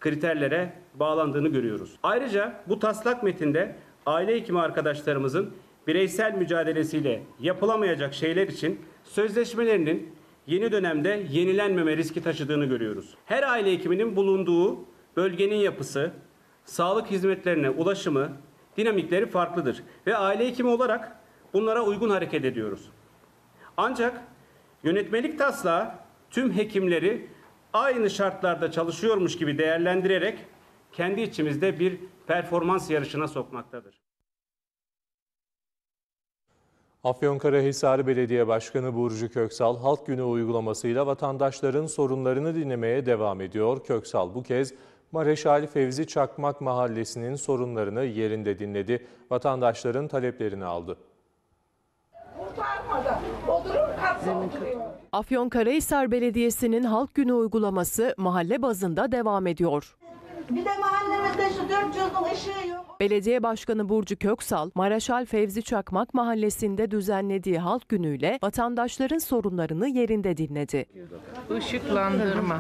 kriterlere bağlandığını görüyoruz. Ayrıca bu taslak metinde aile hekimi arkadaşlarımızın bireysel mücadelesiyle yapılamayacak şeyler için sözleşmelerinin yeni dönemde yenilenmeme riski taşıdığını görüyoruz. Her aile hekiminin bulunduğu bölgenin yapısı, sağlık hizmetlerine ulaşımı, dinamikleri farklıdır ve aile hekimi olarak bunlara uygun hareket ediyoruz. Ancak yönetmelik taslağı tüm hekimleri aynı şartlarda çalışıyormuş gibi değerlendirerek kendi içimizde bir performans yarışına sokmaktadır. Afyonkarahisar Belediye Başkanı Burcu Köksal, Halk Günü uygulamasıyla vatandaşların sorunlarını dinlemeye devam ediyor. Köksal bu kez Mareşal Fevzi Çakmak Mahallesi'nin sorunlarını yerinde dinledi. Vatandaşların taleplerini aldı. Afyonkarahisar Belediyesi'nin Halk Günü uygulaması mahalle bazında devam ediyor. Bir de mahallemizde şu 400 ışığı yok. Belediye Başkanı Burcu Köksal, Maraşal Fevzi Çakmak Mahallesi'nde düzenlediği halk günüyle vatandaşların sorunlarını yerinde dinledi. Işıklandırma.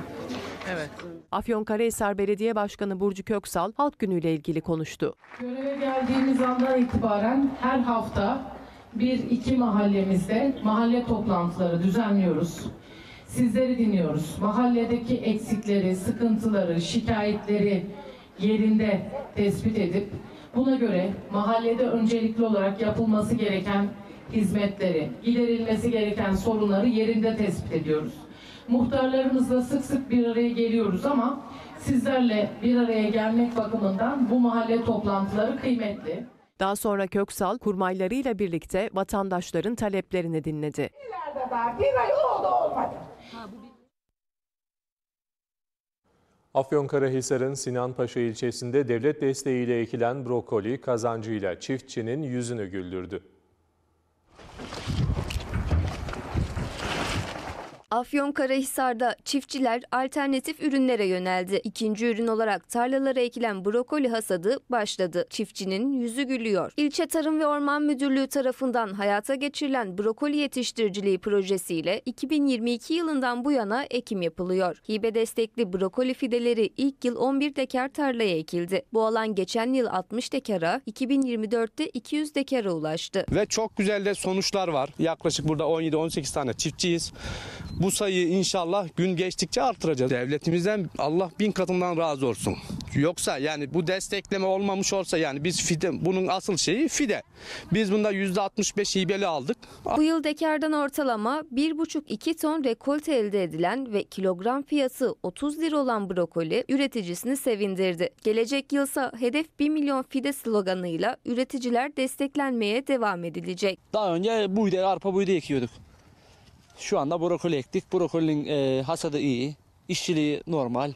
Evet. Afyonkarahisar Belediye Başkanı Burcu Köksal halk günüyle ilgili konuştu. Göreve geldiğimiz andan itibaren her hafta bir iki mahallemizde mahalle toplantıları düzenliyoruz. Sizleri dinliyoruz. Mahalledeki eksikleri, sıkıntıları, şikayetleri, yerinde tespit edip buna göre mahallede öncelikli olarak yapılması gereken hizmetleri, giderilmesi gereken sorunları yerinde tespit ediyoruz. Muhtarlarımızla sık sık bir araya geliyoruz ama sizlerle bir araya gelmek bakımından bu mahalle toplantıları kıymetli. Daha sonra Köksal kurmaylarıyla birlikte vatandaşların taleplerini dinledi. bir ay oldu olmadı. Afyonkarahisar'ın Sinanpaşa ilçesinde devlet desteğiyle ekilen brokoli kazancıyla çiftçinin yüzünü güldürdü. Afyonkarahisar'da çiftçiler alternatif ürünlere yöneldi. İkinci ürün olarak tarlalara ekilen brokoli hasadı başladı. Çiftçinin yüzü gülüyor. İlçe Tarım ve Orman Müdürlüğü tarafından hayata geçirilen brokoli yetiştiriciliği projesiyle 2022 yılından bu yana ekim yapılıyor. Hibe destekli brokoli fideleri ilk yıl 11 dekar tarlaya ekildi. Bu alan geçen yıl 60 dekara, 2024'te 200 dekara ulaştı. Ve çok güzel de sonuçlar var. Yaklaşık burada 17-18 tane çiftçiyiz. Bu sayıyı inşallah gün geçtikçe artıracağız. Devletimizden Allah bin katından razı olsun. Yoksa yani bu destekleme olmamış olsa yani biz fide bunun asıl şeyi fide. Biz bunda %65 hibeli aldık. Bu yıl dekardan ortalama 1,5-2 ton rekolte elde edilen ve kilogram fiyatı 30 lira olan brokoli üreticisini sevindirdi. Gelecek yılsa hedef 1 milyon fide sloganıyla üreticiler desteklenmeye devam edilecek. Daha önce buğday, arpa buğday ekiyorduk. Şu anda brokoli ektik. Brokolinin e, hasadı iyi. işçiliği normal.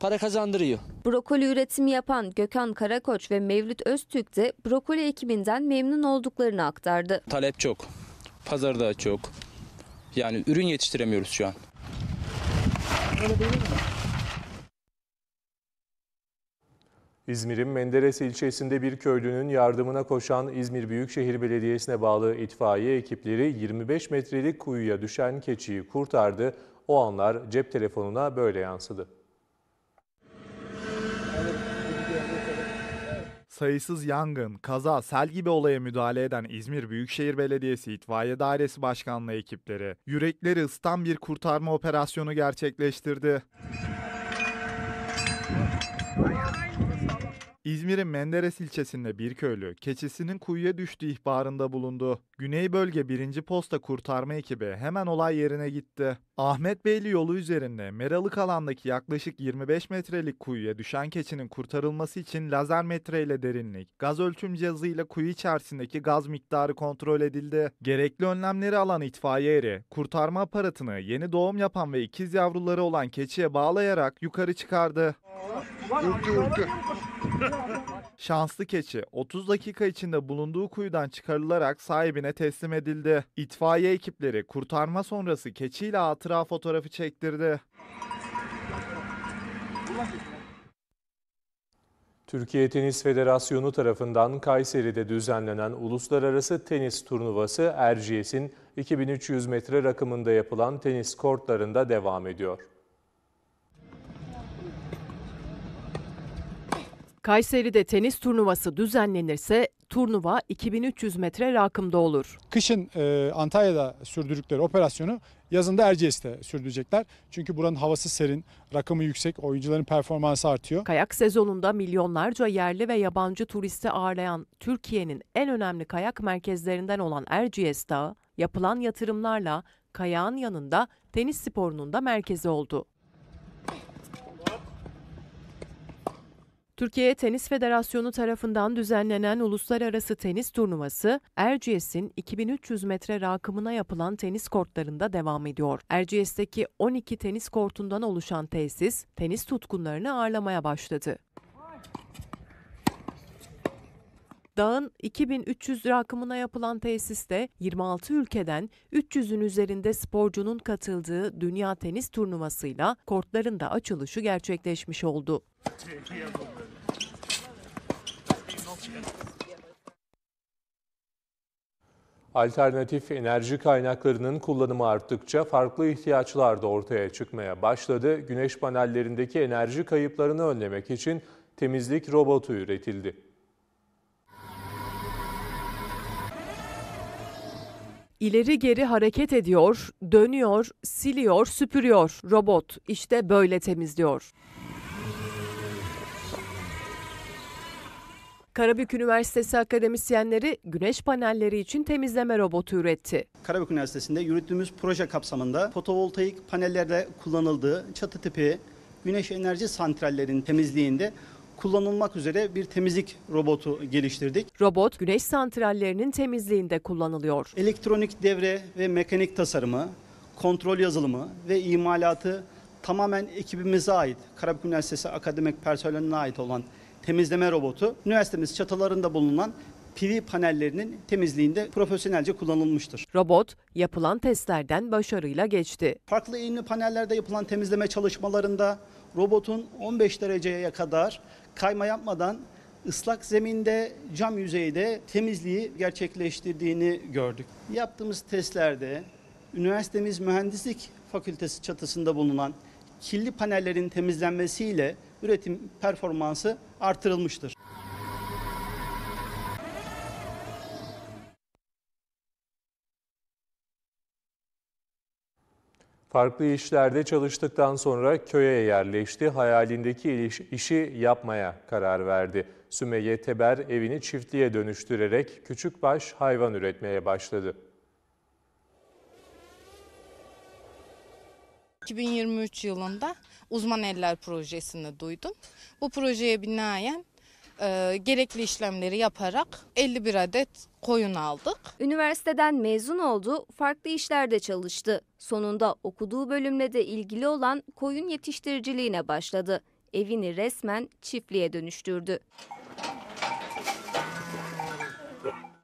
Para kazandırıyor. Brokoli üretimi yapan Gökhan Karakoç ve Mevlüt Öztürk de brokoli ekiminden memnun olduklarını aktardı. Talep çok. Pazarda çok. Yani ürün yetiştiremiyoruz şu an. Öyle değil mi? İzmir'in Menderes ilçesinde bir köylünün yardımına koşan İzmir Büyükşehir Belediyesi'ne bağlı itfaiye ekipleri 25 metrelik kuyuya düşen keçiyi kurtardı. O anlar cep telefonuna böyle yansıdı. sayısız yangın, kaza, sel gibi olaya müdahale eden İzmir Büyükşehir Belediyesi İtfaiye Dairesi Başkanlığı ekipleri yürekleri ısıtan bir kurtarma operasyonu gerçekleştirdi. İzmir'in Menderes ilçesinde bir köylü keçisinin kuyuya düştüğü ihbarında bulundu. Güney Bölge 1. Posta Kurtarma Ekibi hemen olay yerine gitti. Ahmet Beyli yolu üzerinde Meralık alandaki yaklaşık 25 metrelik kuyuya düşen keçinin kurtarılması için lazer metreyle derinlik, gaz ölçüm cihazıyla kuyu içerisindeki gaz miktarı kontrol edildi. Gerekli önlemleri alan itfaiye eri, kurtarma aparatını yeni doğum yapan ve ikiz yavruları olan keçiye bağlayarak yukarı çıkardı. Ürktü, ürktü. Şanslı keçi 30 dakika içinde bulunduğu kuyudan çıkarılarak sahibine teslim edildi. İtfaiye ekipleri kurtarma sonrası keçiyle hatıra fotoğrafı çektirdi. Türkiye Tenis Federasyonu tarafından Kayseri'de düzenlenen uluslararası tenis turnuvası Erciyes'in 2300 metre rakımında yapılan tenis kortlarında devam ediyor. Kayseri'de tenis turnuvası düzenlenirse turnuva 2300 metre rakımda olur. Kışın e, Antalya'da sürdürdükleri operasyonu yazında Erciyes'te sürdürecekler. Çünkü buranın havası serin, rakımı yüksek, oyuncuların performansı artıyor. Kayak sezonunda milyonlarca yerli ve yabancı turisti ağırlayan Türkiye'nin en önemli kayak merkezlerinden olan Erciyes Dağı yapılan yatırımlarla kayağın yanında tenis sporunun da merkezi oldu. Türkiye Tenis Federasyonu tarafından düzenlenen uluslararası tenis turnuvası Erciyes'in 2300 metre rakımına yapılan tenis kortlarında devam ediyor. Erciyes'teki 12 tenis kortundan oluşan tesis tenis tutkunlarını ağırlamaya başladı. Dağın 2300 rakımına yapılan tesiste 26 ülkeden 300'ün üzerinde sporcunun katıldığı dünya tenis turnuvasıyla kortların da açılışı gerçekleşmiş oldu. Alternatif enerji kaynaklarının kullanımı arttıkça farklı ihtiyaçlar da ortaya çıkmaya başladı. Güneş panellerindeki enerji kayıplarını önlemek için temizlik robotu üretildi. ileri geri hareket ediyor, dönüyor, siliyor, süpürüyor. Robot işte böyle temizliyor. Karabük Üniversitesi akademisyenleri güneş panelleri için temizleme robotu üretti. Karabük Üniversitesi'nde yürüttüğümüz proje kapsamında fotovoltaik panellerde kullanıldığı çatı tipi güneş enerji santrallerinin temizliğinde kullanılmak üzere bir temizlik robotu geliştirdik. Robot güneş santrallerinin temizliğinde kullanılıyor. Elektronik devre ve mekanik tasarımı, kontrol yazılımı ve imalatı tamamen ekibimize ait, Karabük Üniversitesi akademik personeline ait olan temizleme robotu üniversitemiz çatılarında bulunan PV panellerinin temizliğinde profesyonelce kullanılmıştır. Robot yapılan testlerden başarıyla geçti. Farklı eğimli panellerde yapılan temizleme çalışmalarında robotun 15 dereceye kadar kayma yapmadan ıslak zeminde, cam yüzeyde temizliği gerçekleştirdiğini gördük. Yaptığımız testlerde üniversitemiz mühendislik fakültesi çatısında bulunan kirli panellerin temizlenmesiyle üretim performansı artırılmıştır. Farklı işlerde çalıştıktan sonra köye yerleşti, hayalindeki işi yapmaya karar verdi. Sümeyye Teber evini çiftliğe dönüştürerek küçük baş hayvan üretmeye başladı. 2023 yılında uzman eller projesini duydum. Bu projeye binaen e, gerekli işlemleri yaparak 51 adet koyun aldık. Üniversiteden mezun oldu, farklı işlerde çalıştı. Sonunda okuduğu bölümle de ilgili olan koyun yetiştiriciliğine başladı. Evini resmen çiftliğe dönüştürdü.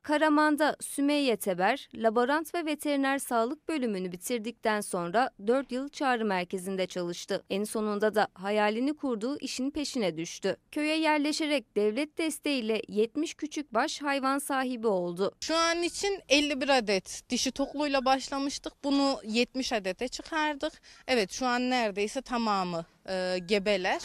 Karaman'da Sümeyye Teber, laborant ve veteriner sağlık bölümünü bitirdikten sonra 4 yıl çağrı merkezinde çalıştı. En sonunda da hayalini kurduğu işin peşine düştü. Köye yerleşerek devlet desteğiyle 70 küçük baş hayvan sahibi oldu. Şu an için 51 adet dişi tokluyla başlamıştık. Bunu 70 adete çıkardık. Evet şu an neredeyse tamamı e, gebeler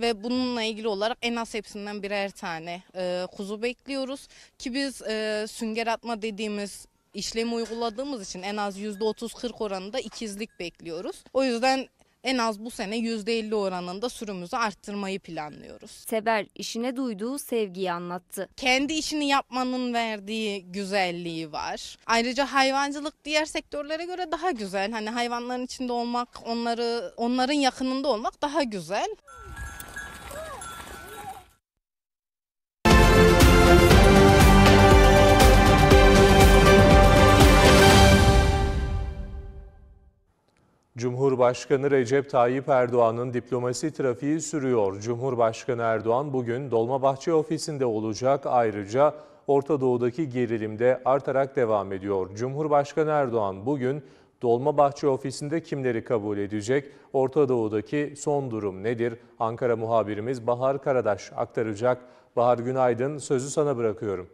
ve bununla ilgili olarak en az hepsinden birer tane e, kuzu bekliyoruz. Ki biz e, sünger atma dediğimiz işlemi uyguladığımız için en az %30-40 oranında ikizlik bekliyoruz. O yüzden en az bu sene %50 oranında sürümüzü arttırmayı planlıyoruz. Sever işine duyduğu sevgiyi anlattı. Kendi işini yapmanın verdiği güzelliği var. Ayrıca hayvancılık diğer sektörlere göre daha güzel. Hani hayvanların içinde olmak, onları onların yakınında olmak daha güzel. Cumhurbaşkanı Recep Tayyip Erdoğan'ın diplomasi trafiği sürüyor. Cumhurbaşkanı Erdoğan bugün Dolmabahçe ofisinde olacak. Ayrıca Orta Doğu'daki gerilim de artarak devam ediyor. Cumhurbaşkanı Erdoğan bugün Dolmabahçe ofisinde kimleri kabul edecek? Orta Doğu'daki son durum nedir? Ankara muhabirimiz Bahar Karadaş aktaracak. Bahar günaydın. Sözü sana bırakıyorum.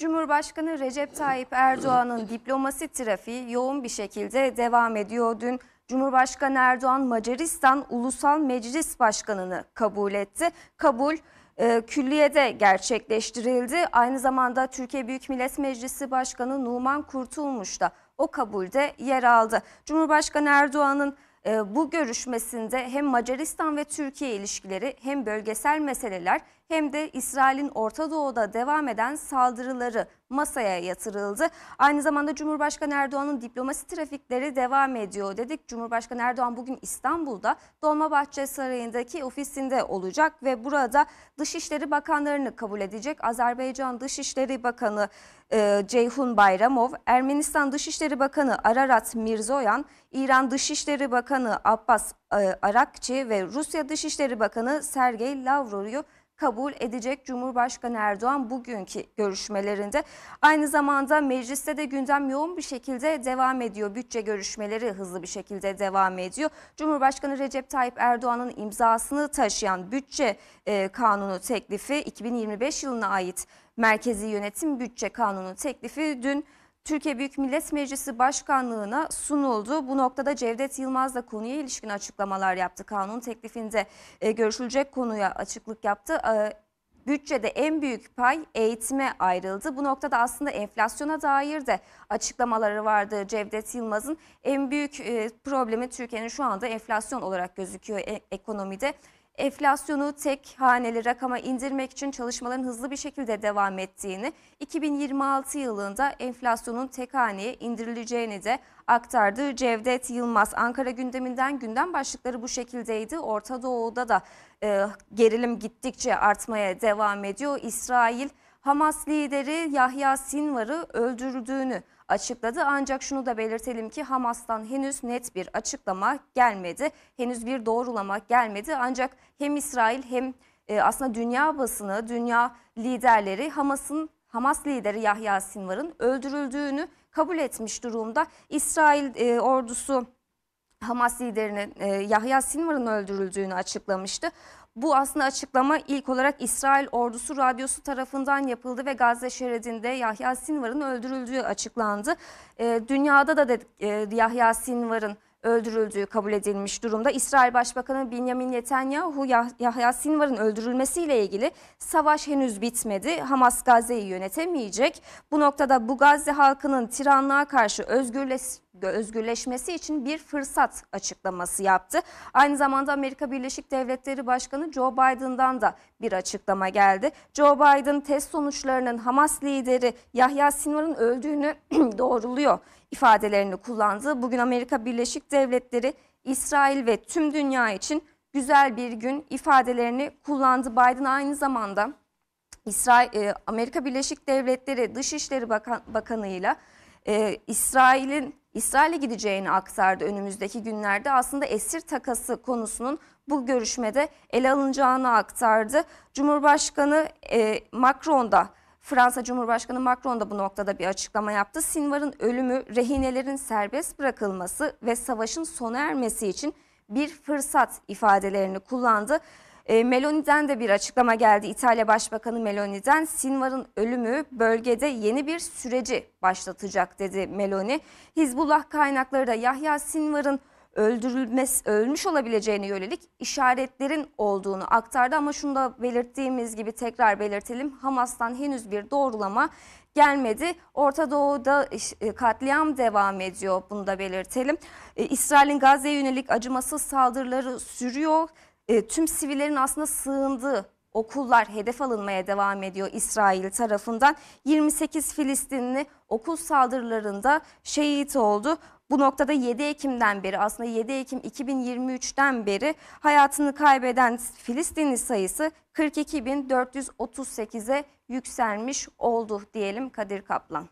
Cumhurbaşkanı Recep Tayyip Erdoğan'ın diplomasi trafiği yoğun bir şekilde devam ediyor. Dün Cumhurbaşkanı Erdoğan Macaristan Ulusal Meclis Başkanı'nı kabul etti. Kabul e, külliyede gerçekleştirildi. Aynı zamanda Türkiye Büyük Millet Meclisi Başkanı Numan Kurtulmuş da o kabulde yer aldı. Cumhurbaşkanı Erdoğan'ın e, bu görüşmesinde hem Macaristan ve Türkiye ilişkileri hem bölgesel meseleler hem de İsrail'in Orta Doğu'da devam eden saldırıları masaya yatırıldı. Aynı zamanda Cumhurbaşkanı Erdoğan'ın diplomasi trafikleri devam ediyor dedik. Cumhurbaşkanı Erdoğan bugün İstanbul'da Dolmabahçe Sarayı'ndaki ofisinde olacak ve burada Dışişleri Bakanlarını kabul edecek. Azerbaycan Dışişleri Bakanı e, Ceyhun Bayramov, Ermenistan Dışişleri Bakanı Ararat Mirzoyan, İran Dışişleri Bakanı Abbas e, Arakçı ve Rusya Dışişleri Bakanı Sergey Lavrov'u kabul edecek Cumhurbaşkanı Erdoğan bugünkü görüşmelerinde. Aynı zamanda mecliste de gündem yoğun bir şekilde devam ediyor. Bütçe görüşmeleri hızlı bir şekilde devam ediyor. Cumhurbaşkanı Recep Tayyip Erdoğan'ın imzasını taşıyan bütçe e, kanunu teklifi 2025 yılına ait merkezi yönetim bütçe kanunu teklifi dün Türkiye Büyük Millet Meclisi Başkanlığı'na sunuldu. Bu noktada Cevdet Yılmaz da konuya ilişkin açıklamalar yaptı. Kanun teklifinde e, görüşülecek konuya açıklık yaptı e, bütçede en büyük pay eğitime ayrıldı. Bu noktada aslında enflasyona dair de açıklamaları vardı Cevdet Yılmaz'ın. En büyük e, problemi Türkiye'nin şu anda enflasyon olarak gözüküyor ekonomide enflasyonu tek haneli rakama indirmek için çalışmaların hızlı bir şekilde devam ettiğini, 2026 yılında enflasyonun tek haneye indirileceğini de aktardı. Cevdet Yılmaz Ankara gündeminden gündem başlıkları bu şekildeydi. Orta Doğu'da da e, gerilim gittikçe artmaya devam ediyor. İsrail Hamas lideri Yahya Sinvar'ı öldürdüğünü açıkladı. Ancak şunu da belirtelim ki Hamas'tan henüz net bir açıklama gelmedi. Henüz bir doğrulama gelmedi. Ancak hem İsrail hem e, aslında dünya basını, dünya liderleri Hamas'ın Hamas lideri Yahya Sinvar'ın öldürüldüğünü kabul etmiş durumda. İsrail e, ordusu Hamas liderinin e, Yahya Sinvar'ın öldürüldüğünü açıklamıştı. Bu aslında açıklama ilk olarak İsrail ordusu radyosu tarafından yapıldı ve Gazze şeridinde Yahya Sinvar'ın öldürüldüğü açıklandı. E, dünyada da de, e, Yahya Sinvar'ın öldürüldüğü kabul edilmiş durumda. İsrail Başbakanı Benjamin Netanyahu Yahya Sinvar'ın öldürülmesiyle ilgili savaş henüz bitmedi. Hamas Gazze'yi yönetemeyecek. Bu noktada bu Gazze halkının tiranlığa karşı özgürleş özgürleşmesi için bir fırsat açıklaması yaptı. Aynı zamanda Amerika Birleşik Devletleri Başkanı Joe Biden'dan da bir açıklama geldi. Joe Biden test sonuçlarının Hamas lideri Yahya Sinvar'ın öldüğünü doğruluyor ifadelerini kullandı. Bugün Amerika Birleşik Devletleri İsrail ve tüm dünya için güzel bir gün ifadelerini kullandı. Biden aynı zamanda İsrail, e, Amerika Birleşik Devletleri Dışişleri Bakan, Bakanı'yla e, İsrail'in İsrail'e gideceğini aktardı önümüzdeki günlerde. Aslında esir takası konusunun bu görüşmede ele alınacağını aktardı. Cumhurbaşkanı e, Macron da Fransa Cumhurbaşkanı Macron da bu noktada bir açıklama yaptı. Sinvar'ın ölümü, rehinelerin serbest bırakılması ve savaşın sona ermesi için bir fırsat ifadelerini kullandı. E, Meloni'den de bir açıklama geldi. İtalya Başbakanı Meloni'den Sinvar'ın ölümü bölgede yeni bir süreci başlatacak dedi Meloni. Hizbullah kaynakları da Yahya Sinvar'ın öldürülmez, ölmüş olabileceğine yönelik işaretlerin olduğunu aktardı. Ama şunu da belirttiğimiz gibi tekrar belirtelim Hamas'tan henüz bir doğrulama gelmedi. Orta Doğu'da e, katliam devam ediyor bunu da belirtelim. E, İsrail'in Gazze'ye yönelik acımasız saldırıları sürüyor. E, tüm sivillerin aslında sığındığı okullar hedef alınmaya devam ediyor İsrail tarafından. 28 Filistinli okul saldırılarında şehit oldu. Bu noktada 7 Ekim'den beri aslında 7 Ekim 2023'ten beri hayatını kaybeden Filistinli sayısı 42.438'e yükselmiş oldu diyelim Kadir Kaplan.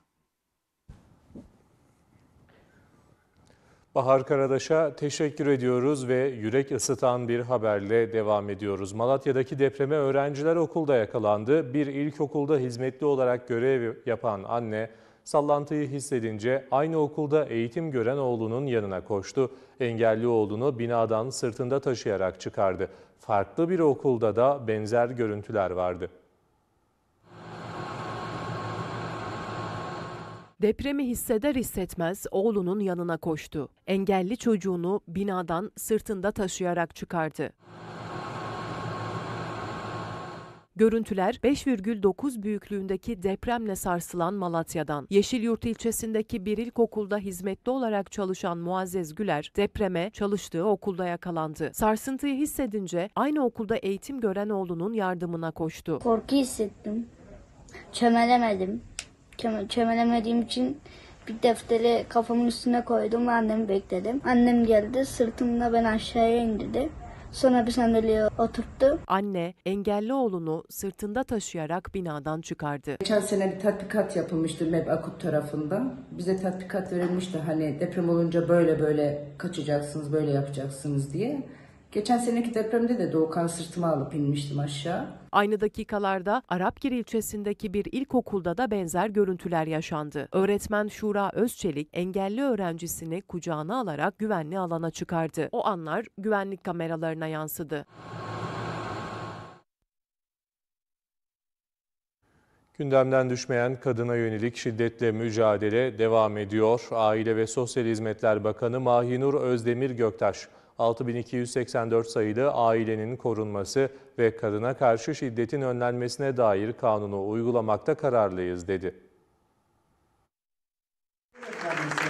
Bahar Karadaş'a teşekkür ediyoruz ve yürek ısıtan bir haberle devam ediyoruz. Malatya'daki depreme öğrenciler okulda yakalandı. Bir ilkokulda hizmetli olarak görev yapan anne Sallantıyı hissedince aynı okulda eğitim gören oğlunun yanına koştu. Engelli oğlunu binadan sırtında taşıyarak çıkardı. Farklı bir okulda da benzer görüntüler vardı. Depremi hisseder hissetmez oğlunun yanına koştu. Engelli çocuğunu binadan sırtında taşıyarak çıkardı. Görüntüler 5,9 büyüklüğündeki depremle sarsılan Malatya'dan. Yeşilyurt ilçesindeki bir ilkokulda hizmetli olarak çalışan Muazzez Güler depreme çalıştığı okulda yakalandı. Sarsıntıyı hissedince aynı okulda eğitim gören oğlunun yardımına koştu. Korku hissettim. Çömelemedim. Çöme, çömelemediğim için bir defteri kafamın üstüne koydum ve annemi bekledim. Annem geldi sırtımla ben aşağıya indirdi. Sonra bir sandalyeye oturttu. Anne engelli oğlunu sırtında taşıyarak binadan çıkardı. Geçen sene bir tatbikat yapılmıştı MEB Akut tarafından. Bize tatbikat verilmişti hani deprem olunca böyle böyle kaçacaksınız böyle yapacaksınız diye. Geçen seneki depremde de Doğukan sırtıma alıp inmiştim aşağı. Aynı dakikalarda Arapgir ilçesindeki bir ilkokulda da benzer görüntüler yaşandı. Öğretmen Şura Özçelik engelli öğrencisini kucağına alarak güvenli alana çıkardı. O anlar güvenlik kameralarına yansıdı. Gündemden düşmeyen kadına yönelik şiddetle mücadele devam ediyor. Aile ve Sosyal Hizmetler Bakanı Mahinur Özdemir Göktaş 6284 sayılı ailenin korunması ve kadına karşı şiddetin önlenmesine dair kanunu uygulamakta kararlıyız dedi. Evet,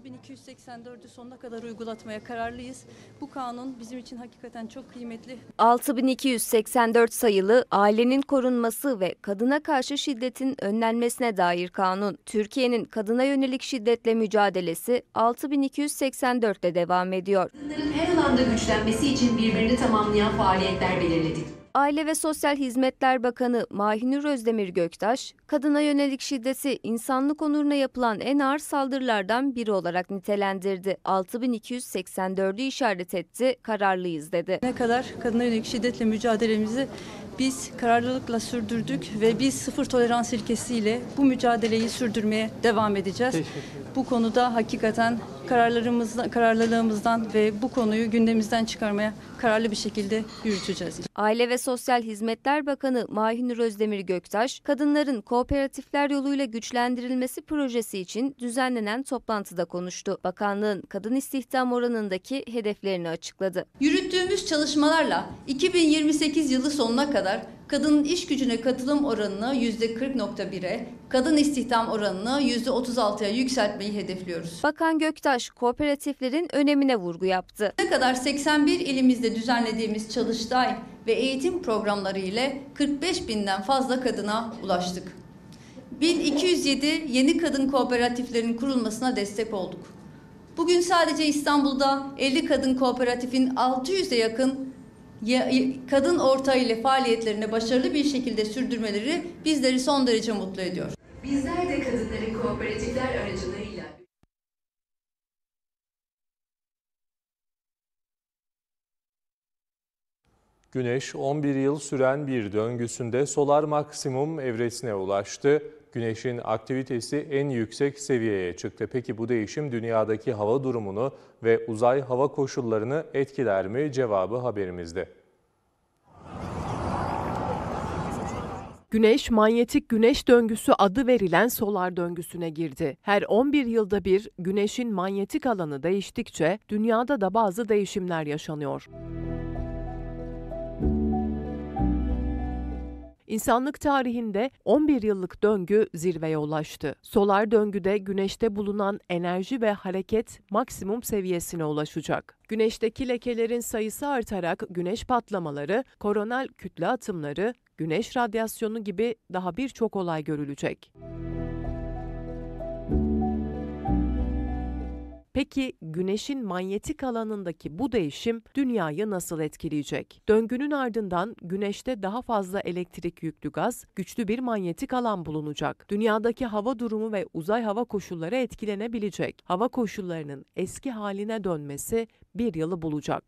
6284'ü sonuna kadar uygulatmaya kararlıyız. Bu kanun bizim için hakikaten çok kıymetli. 6284 sayılı ailenin korunması ve kadına karşı şiddetin önlenmesine dair kanun. Türkiye'nin kadına yönelik şiddetle mücadelesi 6284'te devam ediyor. Kadınların her alanda güçlenmesi için birbirini tamamlayan faaliyetler belirledik. Aile ve Sosyal Hizmetler Bakanı Mahinur Özdemir Göktaş, kadına yönelik şiddeti insanlık onuruna yapılan en ağır saldırılardan biri olarak nitelendirdi. 6284'ü işaret etti, kararlıyız dedi. Ne kadar kadına yönelik şiddetle mücadelemizi biz kararlılıkla sürdürdük ve biz sıfır tolerans ilkesiyle bu mücadeleyi sürdürmeye devam edeceğiz. Bu konuda hakikaten kararlarımızdan, kararlılığımızdan ve bu konuyu gündemimizden çıkarmaya kararlı bir şekilde yürüteceğiz. Aile ve Sosyal Hizmetler Bakanı Mahinur Özdemir Göktaş, kadınların kooperatifler yoluyla güçlendirilmesi projesi için düzenlenen toplantıda konuştu. Bakanlığın kadın istihdam oranındaki hedeflerini açıkladı. Yürüttüğümüz çalışmalarla 2028 yılı sonuna kadar kadının iş gücüne katılım oranını %40.1'e, kadın istihdam oranını %36'ya yükseltmeyi hedefliyoruz. Bakan Göktaş kooperatiflerin önemine vurgu yaptı. Ne kadar 81 ilimizde düzenlediğimiz Çalıştay ve eğitim programları ile 45 binden fazla kadına ulaştık. 1207 yeni kadın kooperatiflerin kurulmasına destek olduk. Bugün sadece İstanbul'da 50 kadın kooperatifin 600'e yakın kadın ortağı ile faaliyetlerini başarılı bir şekilde sürdürmeleri bizleri son derece mutlu ediyor. Bizler de kadınların kooperatifler aracılığıyla Güneş 11 yıl süren bir döngüsünde solar maksimum evresine ulaştı. Güneşin aktivitesi en yüksek seviyeye çıktı. Peki bu değişim dünyadaki hava durumunu ve uzay hava koşullarını etkiler mi? Cevabı haberimizde. Güneş, manyetik güneş döngüsü adı verilen solar döngüsüne girdi. Her 11 yılda bir güneşin manyetik alanı değiştikçe dünyada da bazı değişimler yaşanıyor. İnsanlık tarihinde 11 yıllık döngü zirveye ulaştı. Solar döngüde güneşte bulunan enerji ve hareket maksimum seviyesine ulaşacak. Güneşteki lekelerin sayısı artarak güneş patlamaları, koronal kütle atımları, güneş radyasyonu gibi daha birçok olay görülecek. Peki Güneş'in manyetik alanındaki bu değişim dünyayı nasıl etkileyecek? Döngünün ardından Güneş'te daha fazla elektrik yüklü gaz, güçlü bir manyetik alan bulunacak. Dünyadaki hava durumu ve uzay hava koşulları etkilenebilecek. Hava koşullarının eski haline dönmesi bir yılı bulacak.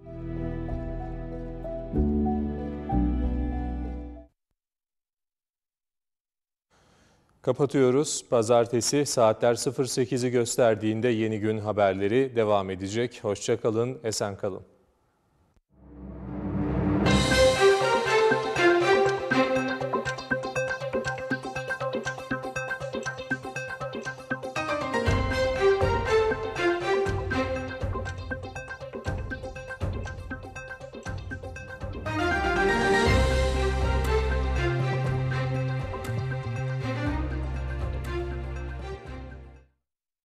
Kapatıyoruz. Pazartesi saatler 08'i gösterdiğinde yeni gün haberleri devam edecek. Hoşçakalın, esen kalın.